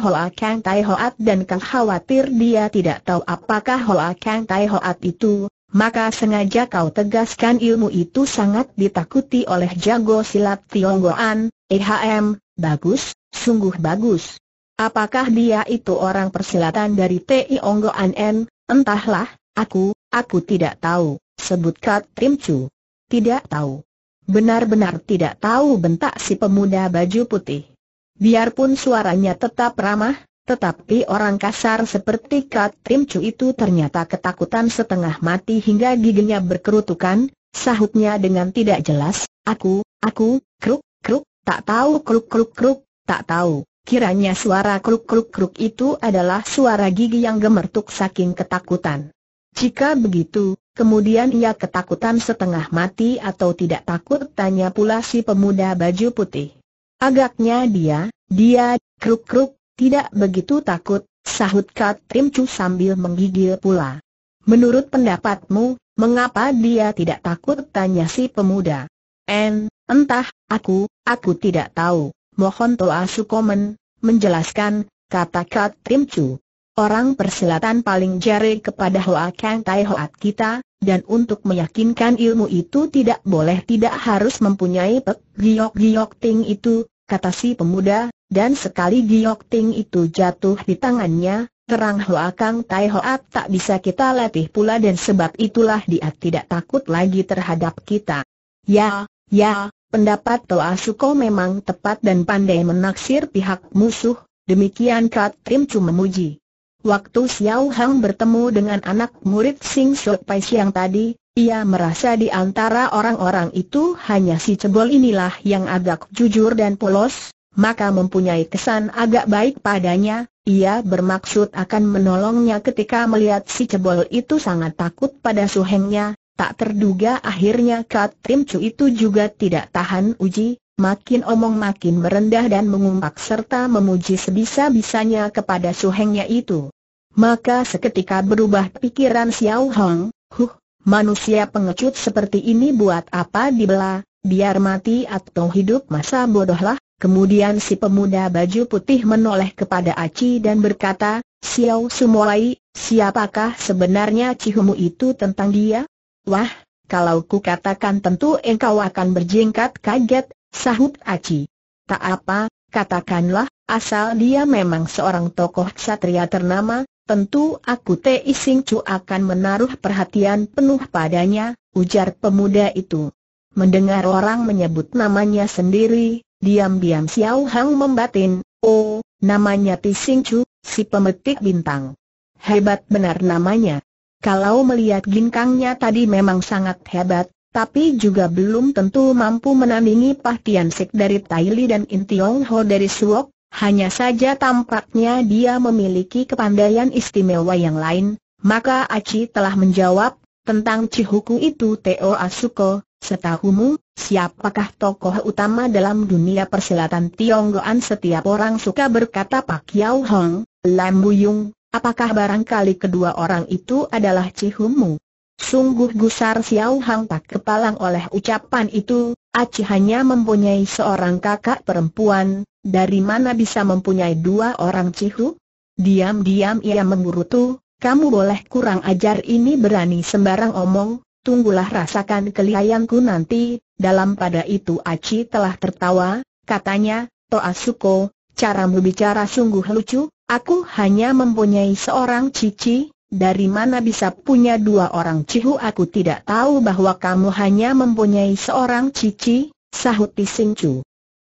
Hoa Kang Tai Hoat dan kau khawatir dia tidak tahu apakah Hoa Kang Tai Hoat itu, maka sengaja kau tegaskan ilmu itu sangat ditakuti oleh jago silat Tionggoan, Ehm, Bagus, sungguh bagus. Apakah dia itu orang persilatan dari T.I. Onggoan N? Entahlah, aku, aku tidak tahu, sebut Kat Trim Chu. Tidak tahu. Benar-benar tidak tahu bentak si pemuda baju putih. Biarpun suaranya tetap ramah, tetapi orang kasar seperti Kat Trim Chu itu ternyata ketakutan setengah mati hingga giginya berkerutukan, sahutnya dengan tidak jelas, aku, aku, kruk, kruk, Tak tahu kruk-kruk-kruk, tak tahu. Kiranya suara kruk-kruk-kruk itu adalah suara gigi yang gemertuk saking ketakutan. Jika begitu, kemudian ia ketakutan setengah mati atau tidak takut tanya pula si pemuda baju putih. Agaknya dia, dia, kruk-kruk, tidak begitu takut, sahut Kat Trimcu sambil menggigil pula. Menurut pendapatmu, mengapa dia tidak takut tanya si pemuda? En, entah, aku, Aku tidak tahu, mohon Toa Sukomen, menjelaskan, kata Kat Tim Chu. Orang persilatan paling jari kepada Hoa Kang Tai Hoat kita, dan untuk meyakinkan ilmu itu tidak boleh tidak harus mempunyai pek giok-giok ting itu, kata si pemuda, dan sekali giok ting itu jatuh di tangannya, terang Hoa Kang Tai Hoat tak bisa kita latih pula dan sebab itulah dia tidak takut lagi terhadap kita. Ya, ya, Pendapat Toa Suko memang tepat dan pandai menaksir pihak musuh, demikian Kat Trim Chu memuji. Waktu Xiao Hang bertemu dengan anak murid Sing Shou Pai Siang tadi, ia merasa di antara orang-orang itu hanya si cebol inilah yang agak jujur dan polos, maka mempunyai kesan agak baik padanya, ia bermaksud akan menolongnya ketika melihat si cebol itu sangat takut pada suhengnya, Tak terduga akhirnya Kat Tim Chu itu juga tidak tahan uji, makin omong makin merendah dan mengumpak serta memuji sebisa-bisanya kepada suhengnya itu. Maka seketika berubah pikiran Xiao Hong, huh, manusia pengecut seperti ini buat apa dibela, biar mati atau hidup masa bodohlah. Kemudian si pemuda baju putih menoleh kepada Aci dan berkata, Xiao Sumoai, siapakah sebenarnya Cihumu itu tentang dia? Wah, kalau ku katakan tentu engkau akan berjingkat kaget, sahut Aci. Tak apa, katakanlah, asal dia memang seorang tokoh satria ternama, tentu aku Tei Ising Cu akan menaruh perhatian penuh padanya, ujar pemuda itu. Mendengar orang menyebut namanya sendiri, diam-diam Xiao Hang membatin, oh, namanya Ti Chu, si pemetik bintang. Hebat benar namanya. Kalau melihat ginkangnya tadi memang sangat hebat, tapi juga belum tentu mampu menandingi Pah Tian Sik dari Li dan In Tiong Ho dari Suok, hanya saja tampaknya dia memiliki kepandaian istimewa yang lain, maka Aci telah menjawab, tentang Cihuku itu Teo Asuko, setahumu, siapakah tokoh utama dalam dunia persilatan Tionggoan setiap orang suka berkata Pak Yao Hong, Lam Bu Yung, Apakah barangkali kedua orang itu adalah Cihumu? Sungguh gusar Xiao Hang tak kepalang oleh ucapan itu, Aci hanya mempunyai seorang kakak perempuan, dari mana bisa mempunyai dua orang Cihu? Diam-diam ia mengurutu. kamu boleh kurang ajar ini berani sembarang omong, tunggulah rasakan kelihayanku nanti, dalam pada itu Aci telah tertawa, katanya, Toa Suko, caramu bicara sungguh lucu, Aku hanya mempunyai seorang cici, dari mana bisa punya dua orang cihu aku tidak tahu bahwa kamu hanya mempunyai seorang cici, sahut Tising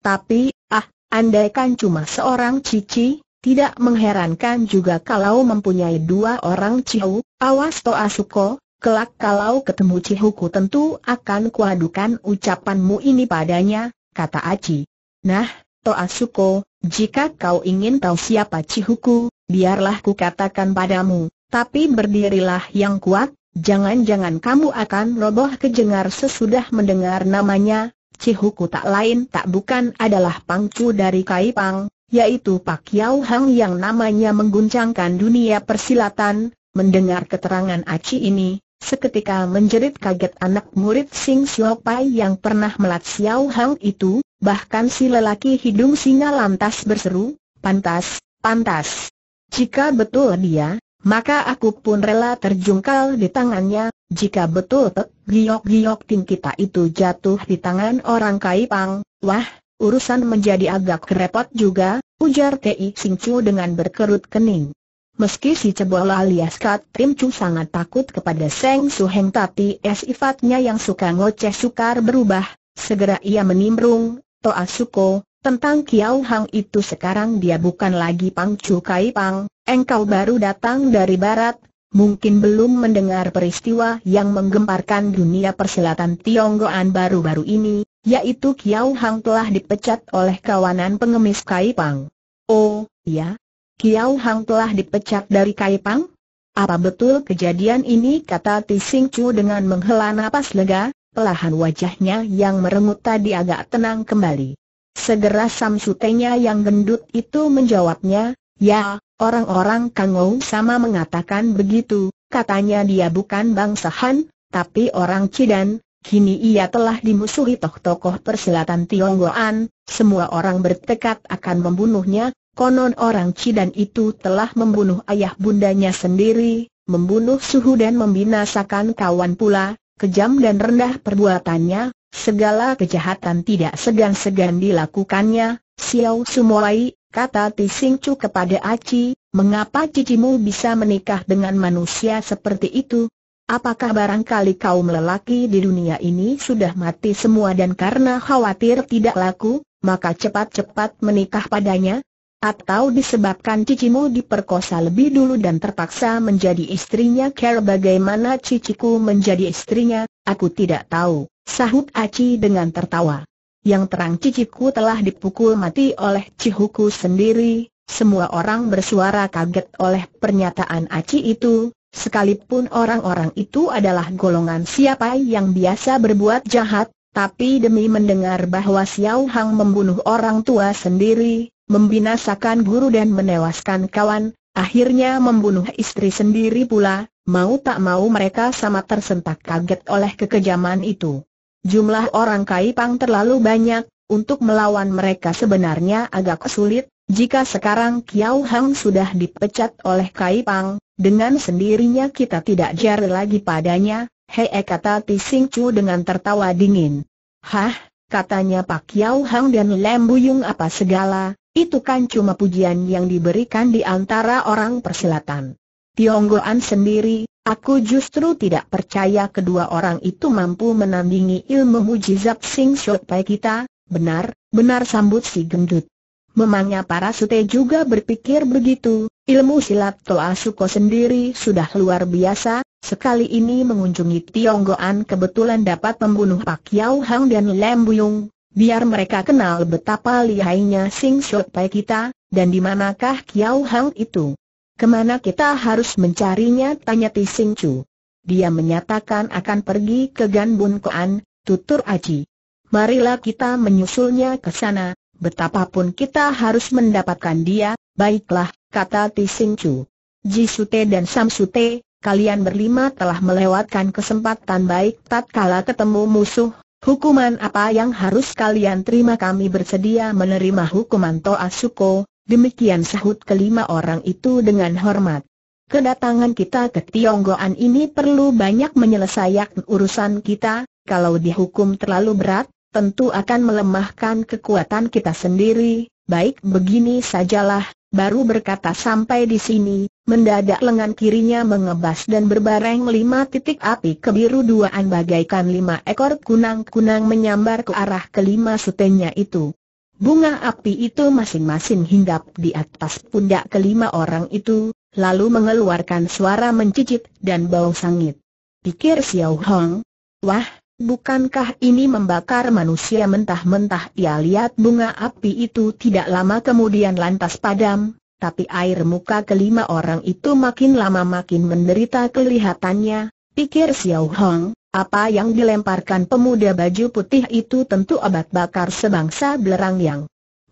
Tapi, ah, andaikan cuma seorang cici, tidak mengherankan juga kalau mempunyai dua orang cihu, awas to asuko, kelak kalau ketemu cihuku tentu akan kuadukan ucapanmu ini padanya, kata Aci. Nah, Asuko, jika kau ingin tahu siapa Cihuku, biarlah ku katakan padamu, tapi berdirilah yang kuat, jangan-jangan kamu akan roboh kejengar sesudah mendengar namanya, Cihuku tak lain tak bukan adalah pangcu dari Kaipang, yaitu Pak Yau Hang yang namanya mengguncangkan dunia persilatan, mendengar keterangan Aci ini, Seketika menjerit kaget anak murid Sing Xiao Pai yang pernah melat Xiao Hang itu, bahkan si lelaki hidung singa lantas berseru, pantas, pantas. Jika betul dia, maka aku pun rela terjungkal di tangannya, jika betul tek Giok-giok tim kita itu jatuh di tangan orang Kaipang, wah, urusan menjadi agak repot juga, ujar T.I. Singcu dengan berkerut kening. Meski si Cebol alias Kat Tim Chu sangat takut kepada Seng Su Heng tapi esifatnya sifatnya yang suka ngoceh sukar berubah, segera ia menimbrung, Toa Suko, tentang Kiao Hang itu sekarang dia bukan lagi Pang Chu Kai Pang, engkau baru datang dari barat, mungkin belum mendengar peristiwa yang menggemparkan dunia persilatan Tionggoan baru-baru ini, yaitu Kiao Hang telah dipecat oleh kawanan pengemis Kai Pang. Oh, ya, Kiao Hang telah dipecat dari Kaipang? Apa betul kejadian ini kata Tising Chu dengan menghela napas lega, pelahan wajahnya yang merengut tadi agak tenang kembali. Segera Samsutenya yang gendut itu menjawabnya, ya, orang-orang Kangou sama mengatakan begitu, katanya dia bukan bangsa Han, tapi orang Cidan, Kini ia telah dimusuhi tokoh-tokoh persilatan Tionggoan, semua orang bertekad akan membunuhnya, Konon orang Cidan itu telah membunuh ayah bundanya sendiri, membunuh suhu dan membinasakan kawan pula, kejam dan rendah perbuatannya, segala kejahatan tidak segan-segan dilakukannya, Xiao Sumolai, kata Tising Chu kepada Aci, mengapa cicimu bisa menikah dengan manusia seperti itu? Apakah barangkali kaum lelaki di dunia ini sudah mati semua dan karena khawatir tidak laku, maka cepat-cepat menikah padanya? Atau disebabkan cicimu diperkosa lebih dulu dan terpaksa menjadi istrinya Care bagaimana ciciku menjadi istrinya, aku tidak tahu, sahut Aci dengan tertawa. Yang terang ciciku telah dipukul mati oleh Cihuku sendiri, semua orang bersuara kaget oleh pernyataan Aci itu, sekalipun orang-orang itu adalah golongan siapa yang biasa berbuat jahat, tapi demi mendengar bahwa Xiao Hang membunuh orang tua sendiri, membinasakan guru dan menewaskan kawan, akhirnya membunuh istri sendiri pula, mau tak mau mereka sama tersentak kaget oleh kekejaman itu. Jumlah orang Kaipang terlalu banyak, untuk melawan mereka sebenarnya agak sulit, jika sekarang Kiao Hang sudah dipecat oleh Kaipang, dengan sendirinya kita tidak jari lagi padanya, hee kata Tising Chu dengan tertawa dingin. Hah, katanya Pak Kiao Hang dan Lem Buyung apa segala, itu kan cuma pujian yang diberikan di antara orang persilatan. Tionggoan sendiri, aku justru tidak percaya kedua orang itu mampu menandingi ilmu mujizat Sing Shok Pai kita, benar, benar sambut si gendut. Memangnya para sute juga berpikir begitu, ilmu silat Toa Suko sendiri sudah luar biasa, sekali ini mengunjungi Tionggoan kebetulan dapat membunuh Pak Yau Hang dan Lem Buyung, biar mereka kenal betapa lihainya Sing shot Pai kita, dan di manakah Kiao Hang itu. Kemana kita harus mencarinya tanya Ti Sing Chu. Dia menyatakan akan pergi ke Gan Bun Koan, tutur Aji. Marilah kita menyusulnya ke sana, betapapun kita harus mendapatkan dia, baiklah, kata Ti Sing Chu. Ji Sute dan Sam su Sute, kalian berlima telah melewatkan kesempatan baik tatkala ketemu musuh, Hukuman apa yang harus kalian terima kami bersedia menerima hukuman Toa Suko, demikian sahut kelima orang itu dengan hormat. Kedatangan kita ke Tionggoan ini perlu banyak menyelesaikan urusan kita, kalau dihukum terlalu berat, tentu akan melemahkan kekuatan kita sendiri, baik begini sajalah, Baru berkata sampai di sini, mendadak lengan kirinya mengebas dan berbareng lima titik api kebiru duaan bagaikan lima ekor kunang-kunang menyambar ke arah kelima sutenya itu. Bunga api itu masing-masing hinggap di atas pundak kelima orang itu, lalu mengeluarkan suara mencicit dan bau sangit. Pikir Xiao Hong, wah, Bukankah ini membakar manusia mentah-mentah ia lihat bunga api itu tidak lama kemudian lantas padam, tapi air muka kelima orang itu makin lama makin menderita kelihatannya, pikir Xiao Hong, apa yang dilemparkan pemuda baju putih itu tentu abad bakar sebangsa belerang yang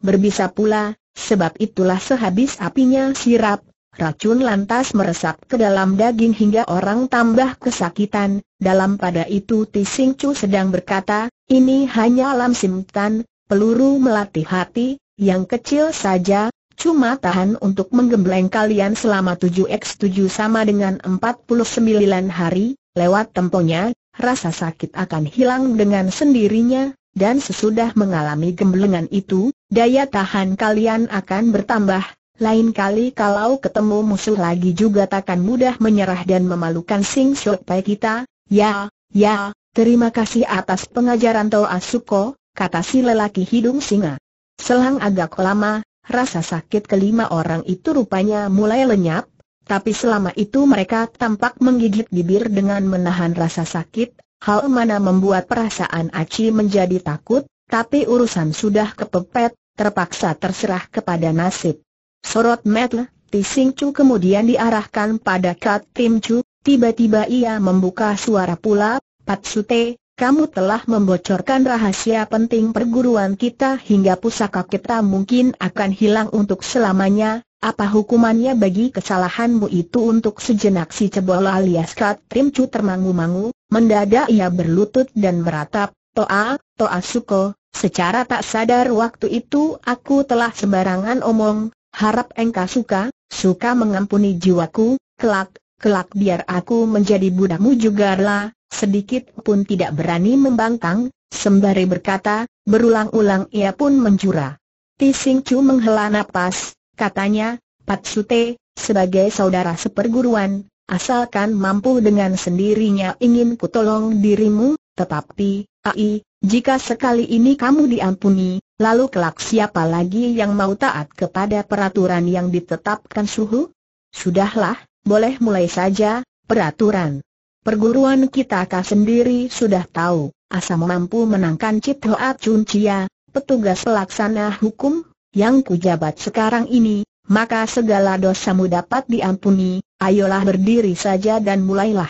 berbisa pula, sebab itulah sehabis apinya sirap, Racun lantas meresap ke dalam daging hingga orang tambah kesakitan, dalam pada itu Tising Chu sedang berkata, ini hanya alam simtan, peluru melatih hati, yang kecil saja, cuma tahan untuk menggembleng kalian selama 7x7 sama dengan 49 hari, lewat temponya, rasa sakit akan hilang dengan sendirinya, dan sesudah mengalami gemblengan itu, daya tahan kalian akan bertambah, lain kali kalau ketemu musuh lagi juga takkan mudah menyerah dan memalukan Sing Shok Pai kita, ya, ya, terima kasih atas pengajaran Toh Asuko, kata si lelaki hidung singa. Selang agak lama, rasa sakit kelima orang itu rupanya mulai lenyap, tapi selama itu mereka tampak menggigit bibir dengan menahan rasa sakit, hal mana membuat perasaan Aci menjadi takut, tapi urusan sudah kepepet, terpaksa terserah kepada nasib. Sorot mata, Tising Chu kemudian diarahkan pada Kat Tim Chu, tiba-tiba ia membuka suara pula, Pat Sute, kamu telah membocorkan rahasia penting perguruan kita hingga pusaka kita mungkin akan hilang untuk selamanya, apa hukumannya bagi kesalahanmu itu untuk sejenak si cebol alias Kat Tim Chu termangu-mangu, mendadak ia berlutut dan meratap, Toa, Toa Suko, secara tak sadar waktu itu aku telah sembarangan omong, harap engkau suka, suka mengampuni jiwaku, kelak, kelak biar aku menjadi budakmu juga lah, sedikit pun tidak berani membangkang, sembari berkata, berulang-ulang ia pun menjura. Tising Chu menghela nafas, katanya, Pat Sute, sebagai saudara seperguruan, asalkan mampu dengan sendirinya ingin kutolong dirimu, tetapi, Ai, jika sekali ini kamu diampuni, lalu kelak siapa lagi yang mau taat kepada peraturan yang ditetapkan suhu? Sudahlah, boleh mulai saja, peraturan. Perguruan kita kah sendiri sudah tahu, asam mampu menangkan Cip Hoa Chun Chia, petugas pelaksana hukum, yang kujabat sekarang ini, maka segala dosamu dapat diampuni, ayolah berdiri saja dan mulailah.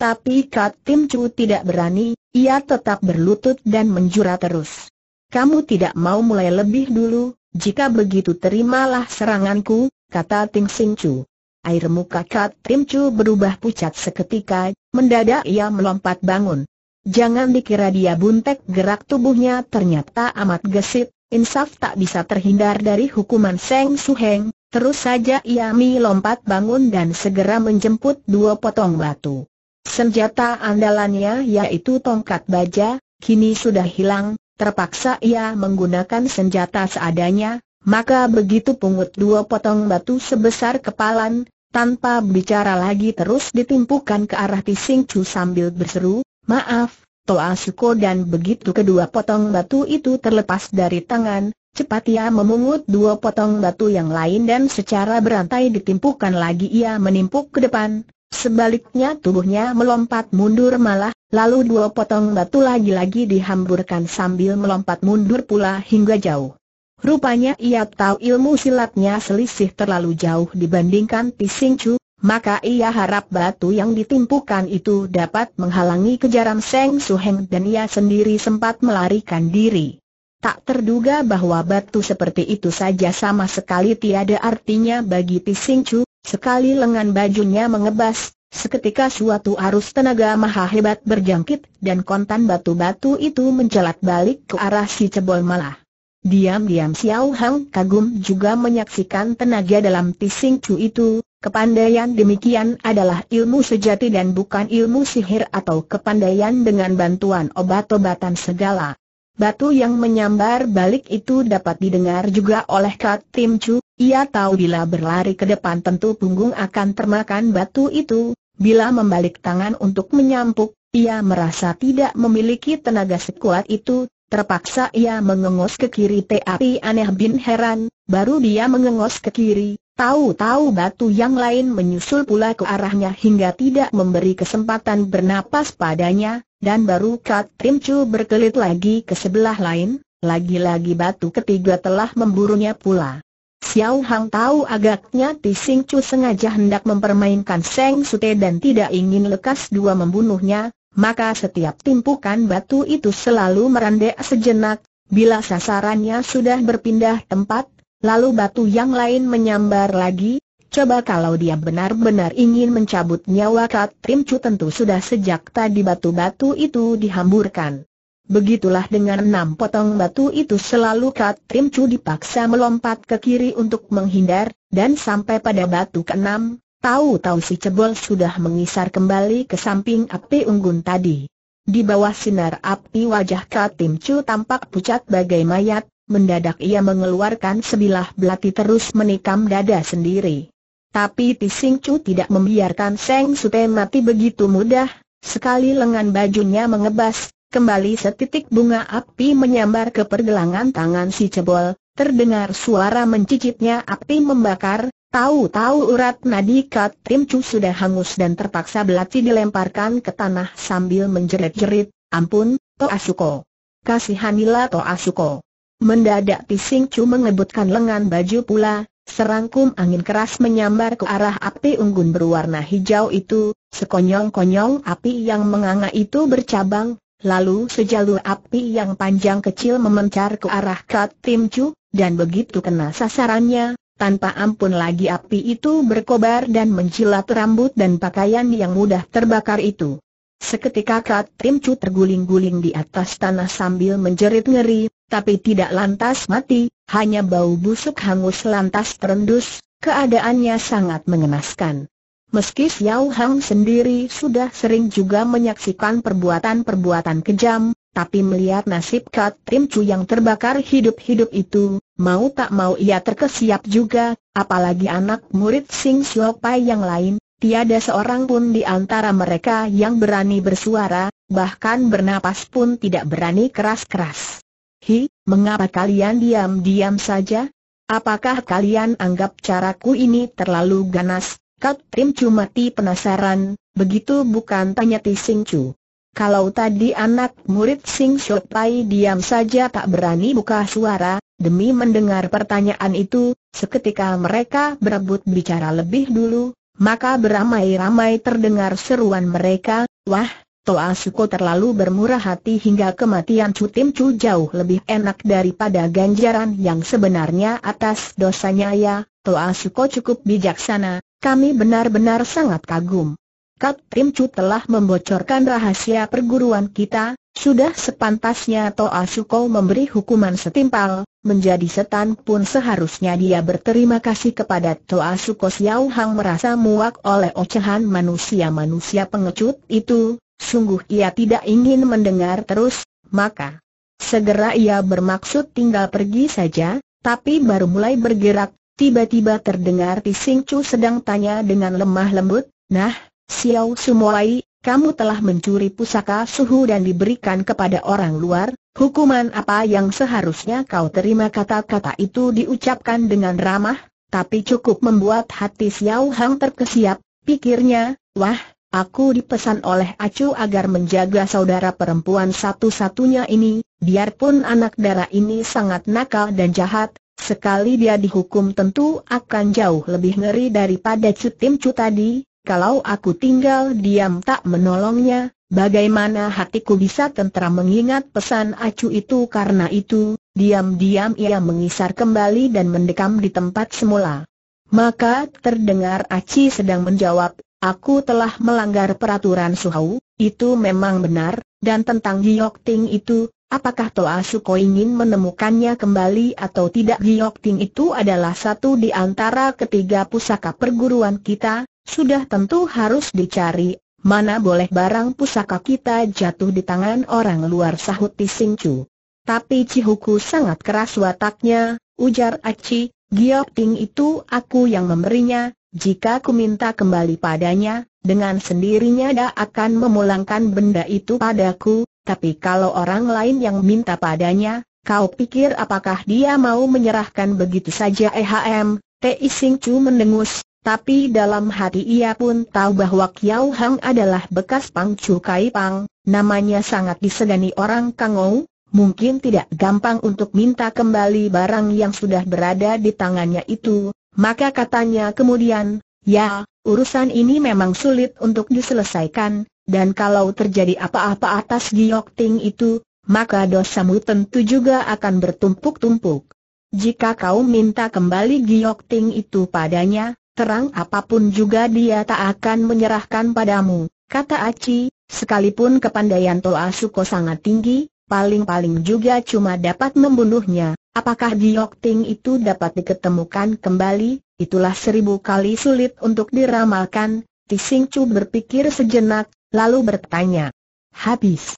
Tapi Kat Tim Chu tidak berani, ia tetap berlutut dan menjura terus. Kamu tidak mau mulai lebih dulu, jika begitu terimalah seranganku, kata Ting Sing Chu. Air muka Kat Tim Chu berubah pucat seketika, mendadak ia melompat bangun. Jangan dikira dia buntek gerak tubuhnya ternyata amat gesit, insaf tak bisa terhindar dari hukuman Seng Heng. terus saja ia melompat bangun dan segera menjemput dua potong batu. Senjata andalannya yaitu tongkat baja, kini sudah hilang, terpaksa ia menggunakan senjata seadanya, maka begitu pungut dua potong batu sebesar kepalan, tanpa bicara lagi terus ditimpukan ke arah Tising Chu sambil berseru, maaf, Toa Suko dan begitu kedua potong batu itu terlepas dari tangan, cepat ia memungut dua potong batu yang lain dan secara berantai ditimpukan lagi ia menimpuk ke depan, Sebaliknya tubuhnya melompat mundur malah, lalu dua potong batu lagi-lagi dihamburkan sambil melompat mundur pula hingga jauh. Rupanya ia tahu ilmu silatnya selisih terlalu jauh dibandingkan Pising Chu, maka ia harap batu yang ditimpukan itu dapat menghalangi kejaran Seng Suheng dan ia sendiri sempat melarikan diri. Tak terduga bahwa batu seperti itu saja sama sekali tiada artinya bagi Pising Chu, Sekali lengan bajunya mengebas, seketika suatu arus tenaga maha hebat berjangkit dan kontan batu-batu itu mencelat balik ke arah si cebol malah. Diam-diam Xiao Hang kagum juga menyaksikan tenaga dalam Tising Chu itu, kepandaian demikian adalah ilmu sejati dan bukan ilmu sihir atau kepandaian dengan bantuan obat-obatan segala. Batu yang menyambar balik itu dapat didengar juga oleh Kat Tim Chu, ia tahu bila berlari ke depan tentu punggung akan termakan batu itu, bila membalik tangan untuk menyampuk, ia merasa tidak memiliki tenaga sekuat itu, terpaksa ia mengengos ke kiri tapi aneh bin heran, baru dia mengengos ke kiri, tahu-tahu batu yang lain menyusul pula ke arahnya hingga tidak memberi kesempatan bernapas padanya, dan baru Kat Trim Chu berkelit lagi ke sebelah lain, lagi-lagi batu ketiga telah memburunya pula. Xiao Hang tahu agaknya Ti Sing Chu sengaja hendak mempermainkan Seng Sute dan tidak ingin lekas dua membunuhnya, maka setiap timpukan batu itu selalu merendek sejenak, bila sasarannya sudah berpindah tempat, lalu batu yang lain menyambar lagi, coba kalau dia benar-benar ingin mencabut nyawa Kat Trim Chu tentu sudah sejak tadi batu-batu itu dihamburkan. Begitulah dengan enam potong batu itu selalu Kat Trim Chu dipaksa melompat ke kiri untuk menghindar, dan sampai pada batu keenam, tahu-tahu si cebol sudah mengisar kembali ke samping api unggun tadi. Di bawah sinar api wajah Kat Trim Chu tampak pucat bagai mayat, mendadak ia mengeluarkan sebilah belati terus menikam dada sendiri. Tapi Tising Chu tidak membiarkan Seng Sute mati begitu mudah, Sekali lengan bajunya mengebas, Kembali setitik bunga api menyambar ke pergelangan tangan si cebol, terdengar suara mencicitnya api membakar, tahu-tahu urat nadi Kat Tim cu sudah hangus dan terpaksa belati dilemparkan ke tanah sambil menjerit-jerit, ampun, To Asuko. Kasihanilah To Asuko. Mendadak Pising cu mengebutkan lengan baju pula, serangkum angin keras menyambar ke arah api unggun berwarna hijau itu, sekonyong-konyong api yang menganga itu bercabang Lalu sejalur api yang panjang kecil memencar ke arah Kat Tim Chu, dan begitu kena sasarannya, tanpa ampun lagi api itu berkobar dan menjilat rambut dan pakaian yang mudah terbakar itu. Seketika Kat Tim Chu terguling-guling di atas tanah sambil menjerit ngeri, tapi tidak lantas mati, hanya bau busuk hangus lantas terendus, keadaannya sangat mengenaskan. Meski Xiao Hang sendiri sudah sering juga menyaksikan perbuatan-perbuatan kejam, tapi melihat nasib Kat Tim Chu yang terbakar hidup-hidup itu, mau tak mau ia terkesiap juga, apalagi anak murid Sing Xiao Pai yang lain, tiada seorang pun di antara mereka yang berani bersuara, bahkan bernapas pun tidak berani keras-keras. Hi, mengapa kalian diam-diam saja? Apakah kalian anggap caraku ini terlalu ganas, Kat Tim Chu mati penasaran, begitu bukan tanya Ti Sing Chu. Kalau tadi anak murid Sing Shou Pai diam saja tak berani buka suara, demi mendengar pertanyaan itu, seketika mereka berebut bicara lebih dulu, maka beramai-ramai terdengar seruan mereka, wah, Toa Suko terlalu bermurah hati hingga kematian Tim Chu jauh lebih enak daripada ganjaran yang sebenarnya atas dosanya ya, Toa Suko cukup bijaksana, kami benar-benar sangat kagum. Kat Chu telah membocorkan rahasia perguruan kita, sudah sepantasnya Toa Suko memberi hukuman setimpal, menjadi setan pun seharusnya dia berterima kasih kepada Toa Suko Xiao Hang merasa muak oleh ocehan manusia-manusia pengecut itu, sungguh ia tidak ingin mendengar terus, maka segera ia bermaksud tinggal pergi saja, tapi baru mulai bergerak, tiba-tiba terdengar Pising Chu sedang tanya dengan lemah lembut, Nah, Xiao Sumoai, kamu telah mencuri pusaka suhu dan diberikan kepada orang luar, hukuman apa yang seharusnya kau terima kata-kata itu diucapkan dengan ramah, tapi cukup membuat hati Xiao Hang terkesiap, pikirnya, wah, Aku dipesan oleh Acu agar menjaga saudara perempuan satu-satunya ini, biarpun anak darah ini sangat nakal dan jahat, Sekali dia dihukum tentu akan jauh lebih ngeri daripada Cutim Cu tadi, kalau aku tinggal diam tak menolongnya, bagaimana hatiku bisa tentera mengingat pesan acu itu karena itu, diam-diam ia mengisar kembali dan mendekam di tempat semula. Maka terdengar Aci sedang menjawab, aku telah melanggar peraturan Suhau, itu memang benar, dan tentang Giok Ting itu, Apakah Toa Suko ingin menemukannya kembali atau tidak Giok Ting itu adalah satu di antara ketiga pusaka perguruan kita, sudah tentu harus dicari, mana boleh barang pusaka kita jatuh di tangan orang luar sahut Tising Chu. Tapi Cihuku sangat keras wataknya, ujar Aci, Giok Ting itu aku yang memberinya, jika ku minta kembali padanya, dengan sendirinya dia akan memulangkan benda itu padaku, tapi kalau orang lain yang minta padanya, kau pikir apakah dia mau menyerahkan begitu saja EHM? Tei Sing Chu mendengus, tapi dalam hati ia pun tahu bahwa Kiao Hang adalah bekas Pang Chu Kai Pang, namanya sangat disegani orang Kangou, mungkin tidak gampang untuk minta kembali barang yang sudah berada di tangannya itu, maka katanya kemudian, ya, urusan ini memang sulit untuk diselesaikan, dan kalau terjadi apa-apa atas Giok Ting itu, maka dosamu tentu juga akan bertumpuk-tumpuk. Jika kau minta kembali Giok Ting itu padanya, terang apapun juga dia tak akan menyerahkan padamu, kata Aci, sekalipun kepandaian Toa Suko sangat tinggi, paling-paling juga cuma dapat membunuhnya. Apakah Giok Ting itu dapat diketemukan kembali, itulah seribu kali sulit untuk diramalkan, Tising Chu berpikir sejenak, lalu bertanya. Habis.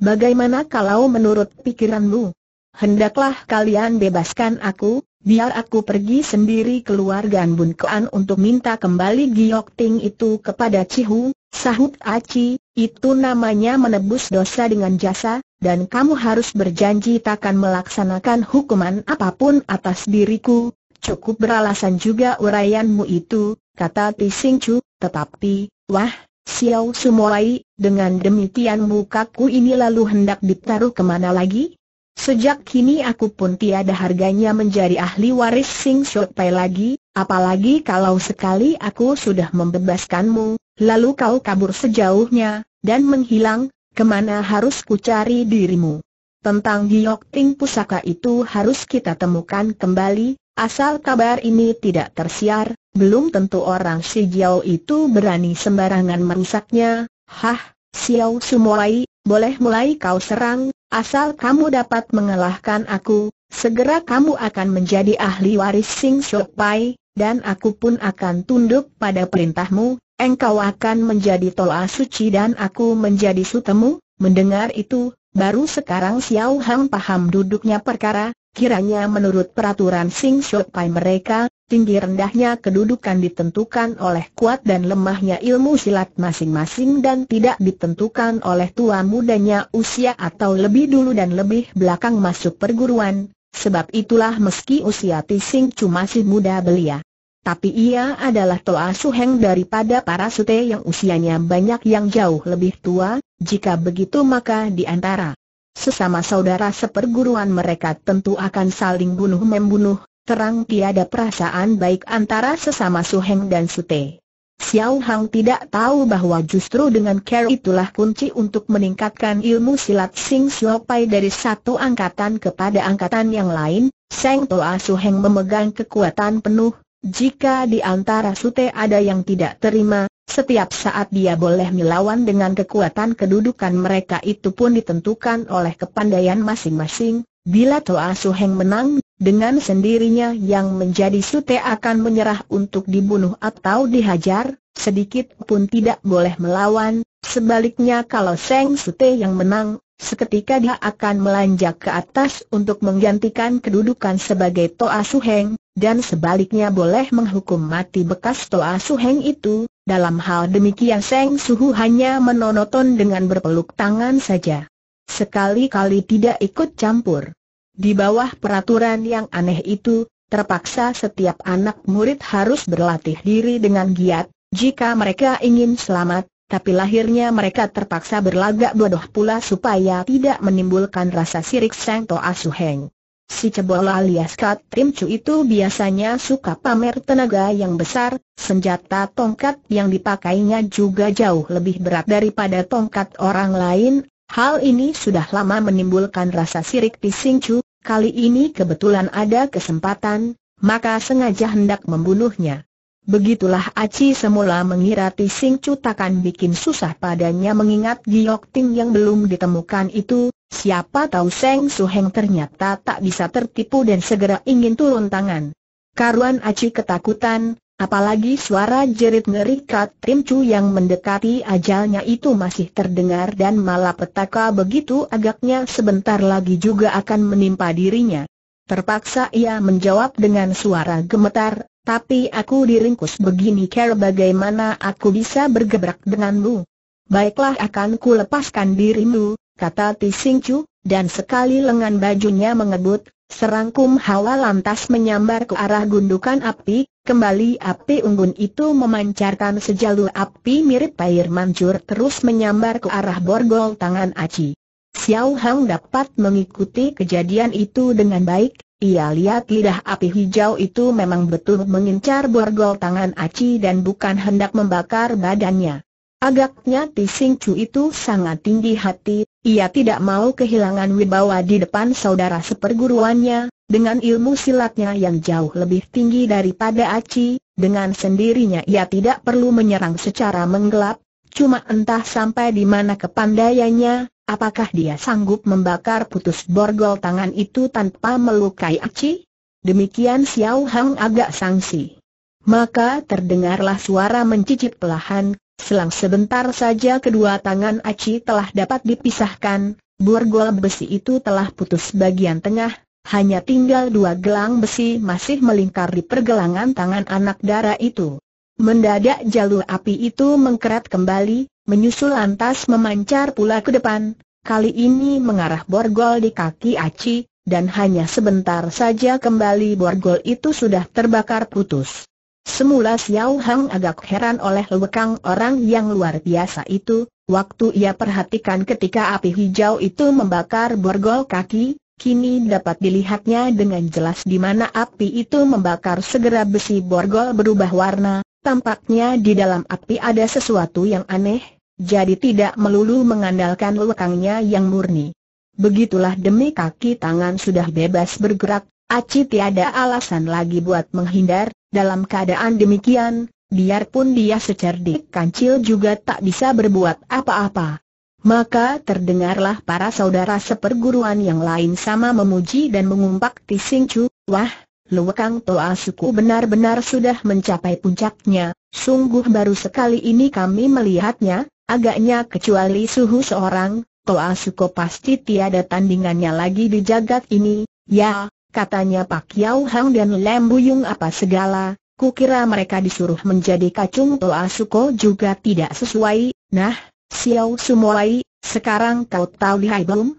Bagaimana kalau menurut pikiranmu? Hendaklah kalian bebaskan aku, biar aku pergi sendiri keluar Gan Bun Kuan untuk minta kembali Giok Ting itu kepada Cihu, sahut Aci, itu namanya menebus dosa dengan jasa, dan kamu harus berjanji takkan melaksanakan hukuman apapun atas diriku, cukup beralasan juga uraianmu itu, kata Tising Chu, tetapi, wah, Xiao Sumoai, dengan demikian mukaku ini lalu hendak ditaruh kemana lagi? Sejak kini aku pun tiada harganya menjadi ahli waris Sing Shok Pai lagi, apalagi kalau sekali aku sudah membebaskanmu, lalu kau kabur sejauhnya, dan menghilang, kemana harus ku cari dirimu? Tentang Giok Ting Pusaka itu harus kita temukan kembali, Asal kabar ini tidak tersiar, belum tentu orang si Jiao itu berani sembarangan merusaknya. Hah, Xiao Sumoai, boleh mulai kau serang, asal kamu dapat mengalahkan aku, segera kamu akan menjadi ahli waris Sing Shok Pai, dan aku pun akan tunduk pada perintahmu, engkau akan menjadi toa suci dan aku menjadi sutemu. Mendengar itu, baru sekarang Xiao Hang paham duduknya perkara, Kiranya menurut peraturan Sing Shok Pai mereka, tinggi rendahnya kedudukan ditentukan oleh kuat dan lemahnya ilmu silat masing-masing dan tidak ditentukan oleh tua mudanya usia atau lebih dulu dan lebih belakang masuk perguruan, sebab itulah meski usia ti sing Chu masih muda belia. Tapi ia adalah Toa Suheng daripada para sute yang usianya banyak yang jauh lebih tua, jika begitu maka di antara sesama saudara seperguruan mereka tentu akan saling bunuh-membunuh, terang tiada perasaan baik antara sesama Suheng dan Sute. Xiao Hang tidak tahu bahwa justru dengan care itulah kunci untuk meningkatkan ilmu silat Sing Xiao Pai dari satu angkatan kepada angkatan yang lain, Seng Toa Su Heng memegang kekuatan penuh, jika di antara sute ada yang tidak terima, setiap saat dia boleh melawan dengan kekuatan kedudukan mereka itu pun ditentukan oleh kepandaian masing-masing. Bila Toa Heng menang, dengan sendirinya yang menjadi sute akan menyerah untuk dibunuh atau dihajar, sedikit pun tidak boleh melawan. Sebaliknya kalau Seng Sute yang menang, seketika dia akan melanjak ke atas untuk menggantikan kedudukan sebagai Toa Heng dan sebaliknya boleh menghukum mati bekas Toa Heng itu, dalam hal demikian Seng Suhu hanya menonton dengan berpeluk tangan saja. Sekali-kali tidak ikut campur. Di bawah peraturan yang aneh itu, terpaksa setiap anak murid harus berlatih diri dengan giat, jika mereka ingin selamat, tapi lahirnya mereka terpaksa berlagak bodoh pula supaya tidak menimbulkan rasa sirik Seng Toa Suheng. Si cebol alias Kat Tim Chu itu biasanya suka pamer tenaga yang besar, senjata tongkat yang dipakainya juga jauh lebih berat daripada tongkat orang lain. Hal ini sudah lama menimbulkan rasa sirik di Sing Chu, kali ini kebetulan ada kesempatan, maka sengaja hendak membunuhnya. Begitulah Aci semula mengira Tising cu takkan bikin susah padanya mengingat Giok Ting yang belum ditemukan itu, siapa tahu Seng Heng ternyata tak bisa tertipu dan segera ingin turun tangan. Karuan Aci ketakutan, apalagi suara jerit ngeri Kat Tim Chu yang mendekati ajalnya itu masih terdengar dan malah petaka begitu agaknya sebentar lagi juga akan menimpa dirinya. Terpaksa ia menjawab dengan suara gemetar, tapi aku diringkus begini care bagaimana aku bisa bergebrak denganmu? Baiklah akan ku lepaskan dirimu, kata Ti Chu, dan sekali lengan bajunya mengebut, serangkum hawa lantas menyambar ke arah gundukan api, kembali api unggun itu memancarkan sejalur api mirip air mancur terus menyambar ke arah borgol tangan Aci. Xiao Hang dapat mengikuti kejadian itu dengan baik, ia lihat lidah api hijau itu memang betul mengincar borgol tangan Aci dan bukan hendak membakar badannya. Agaknya Tising Chu itu sangat tinggi hati, ia tidak mau kehilangan wibawa di depan saudara seperguruannya, dengan ilmu silatnya yang jauh lebih tinggi daripada Aci, dengan sendirinya ia tidak perlu menyerang secara menggelap, cuma entah sampai di mana kepandaiannya, Apakah dia sanggup membakar putus borgol tangan itu tanpa melukai Aci? Demikian Xiao Hang agak sangsi. Maka terdengarlah suara mencicit pelahan, selang sebentar saja kedua tangan Aci telah dapat dipisahkan, borgol besi itu telah putus bagian tengah, hanya tinggal dua gelang besi masih melingkar di pergelangan tangan anak darah itu. Mendadak jalur api itu mengkerat kembali, menyusul lantas memancar pula ke depan, kali ini mengarah borgol di kaki Aci, dan hanya sebentar saja kembali borgol itu sudah terbakar putus. Semula Xiao Hang agak heran oleh lekang orang yang luar biasa itu, waktu ia perhatikan ketika api hijau itu membakar borgol kaki, kini dapat dilihatnya dengan jelas di mana api itu membakar segera besi borgol berubah warna, Tampaknya di dalam api ada sesuatu yang aneh, jadi tidak melulu mengandalkan lekangnya yang murni. Begitulah demi kaki tangan sudah bebas bergerak, Aci tiada alasan lagi buat menghindar, dalam keadaan demikian, biarpun dia secerdik kancil juga tak bisa berbuat apa-apa. Maka terdengarlah para saudara seperguruan yang lain sama memuji dan mengumpak Tising Chu, wah, Luwekang Toa Suku benar-benar sudah mencapai puncaknya, sungguh baru sekali ini kami melihatnya, agaknya kecuali suhu seorang, Toa Suko pasti tiada tandingannya lagi di jagat ini, ya, katanya Pak Yau Hang dan Lem Buyung apa segala, kukira mereka disuruh menjadi kacung Toa Suko juga tidak sesuai, nah, Xiao Sumoai, sekarang kau tahu lihai belum?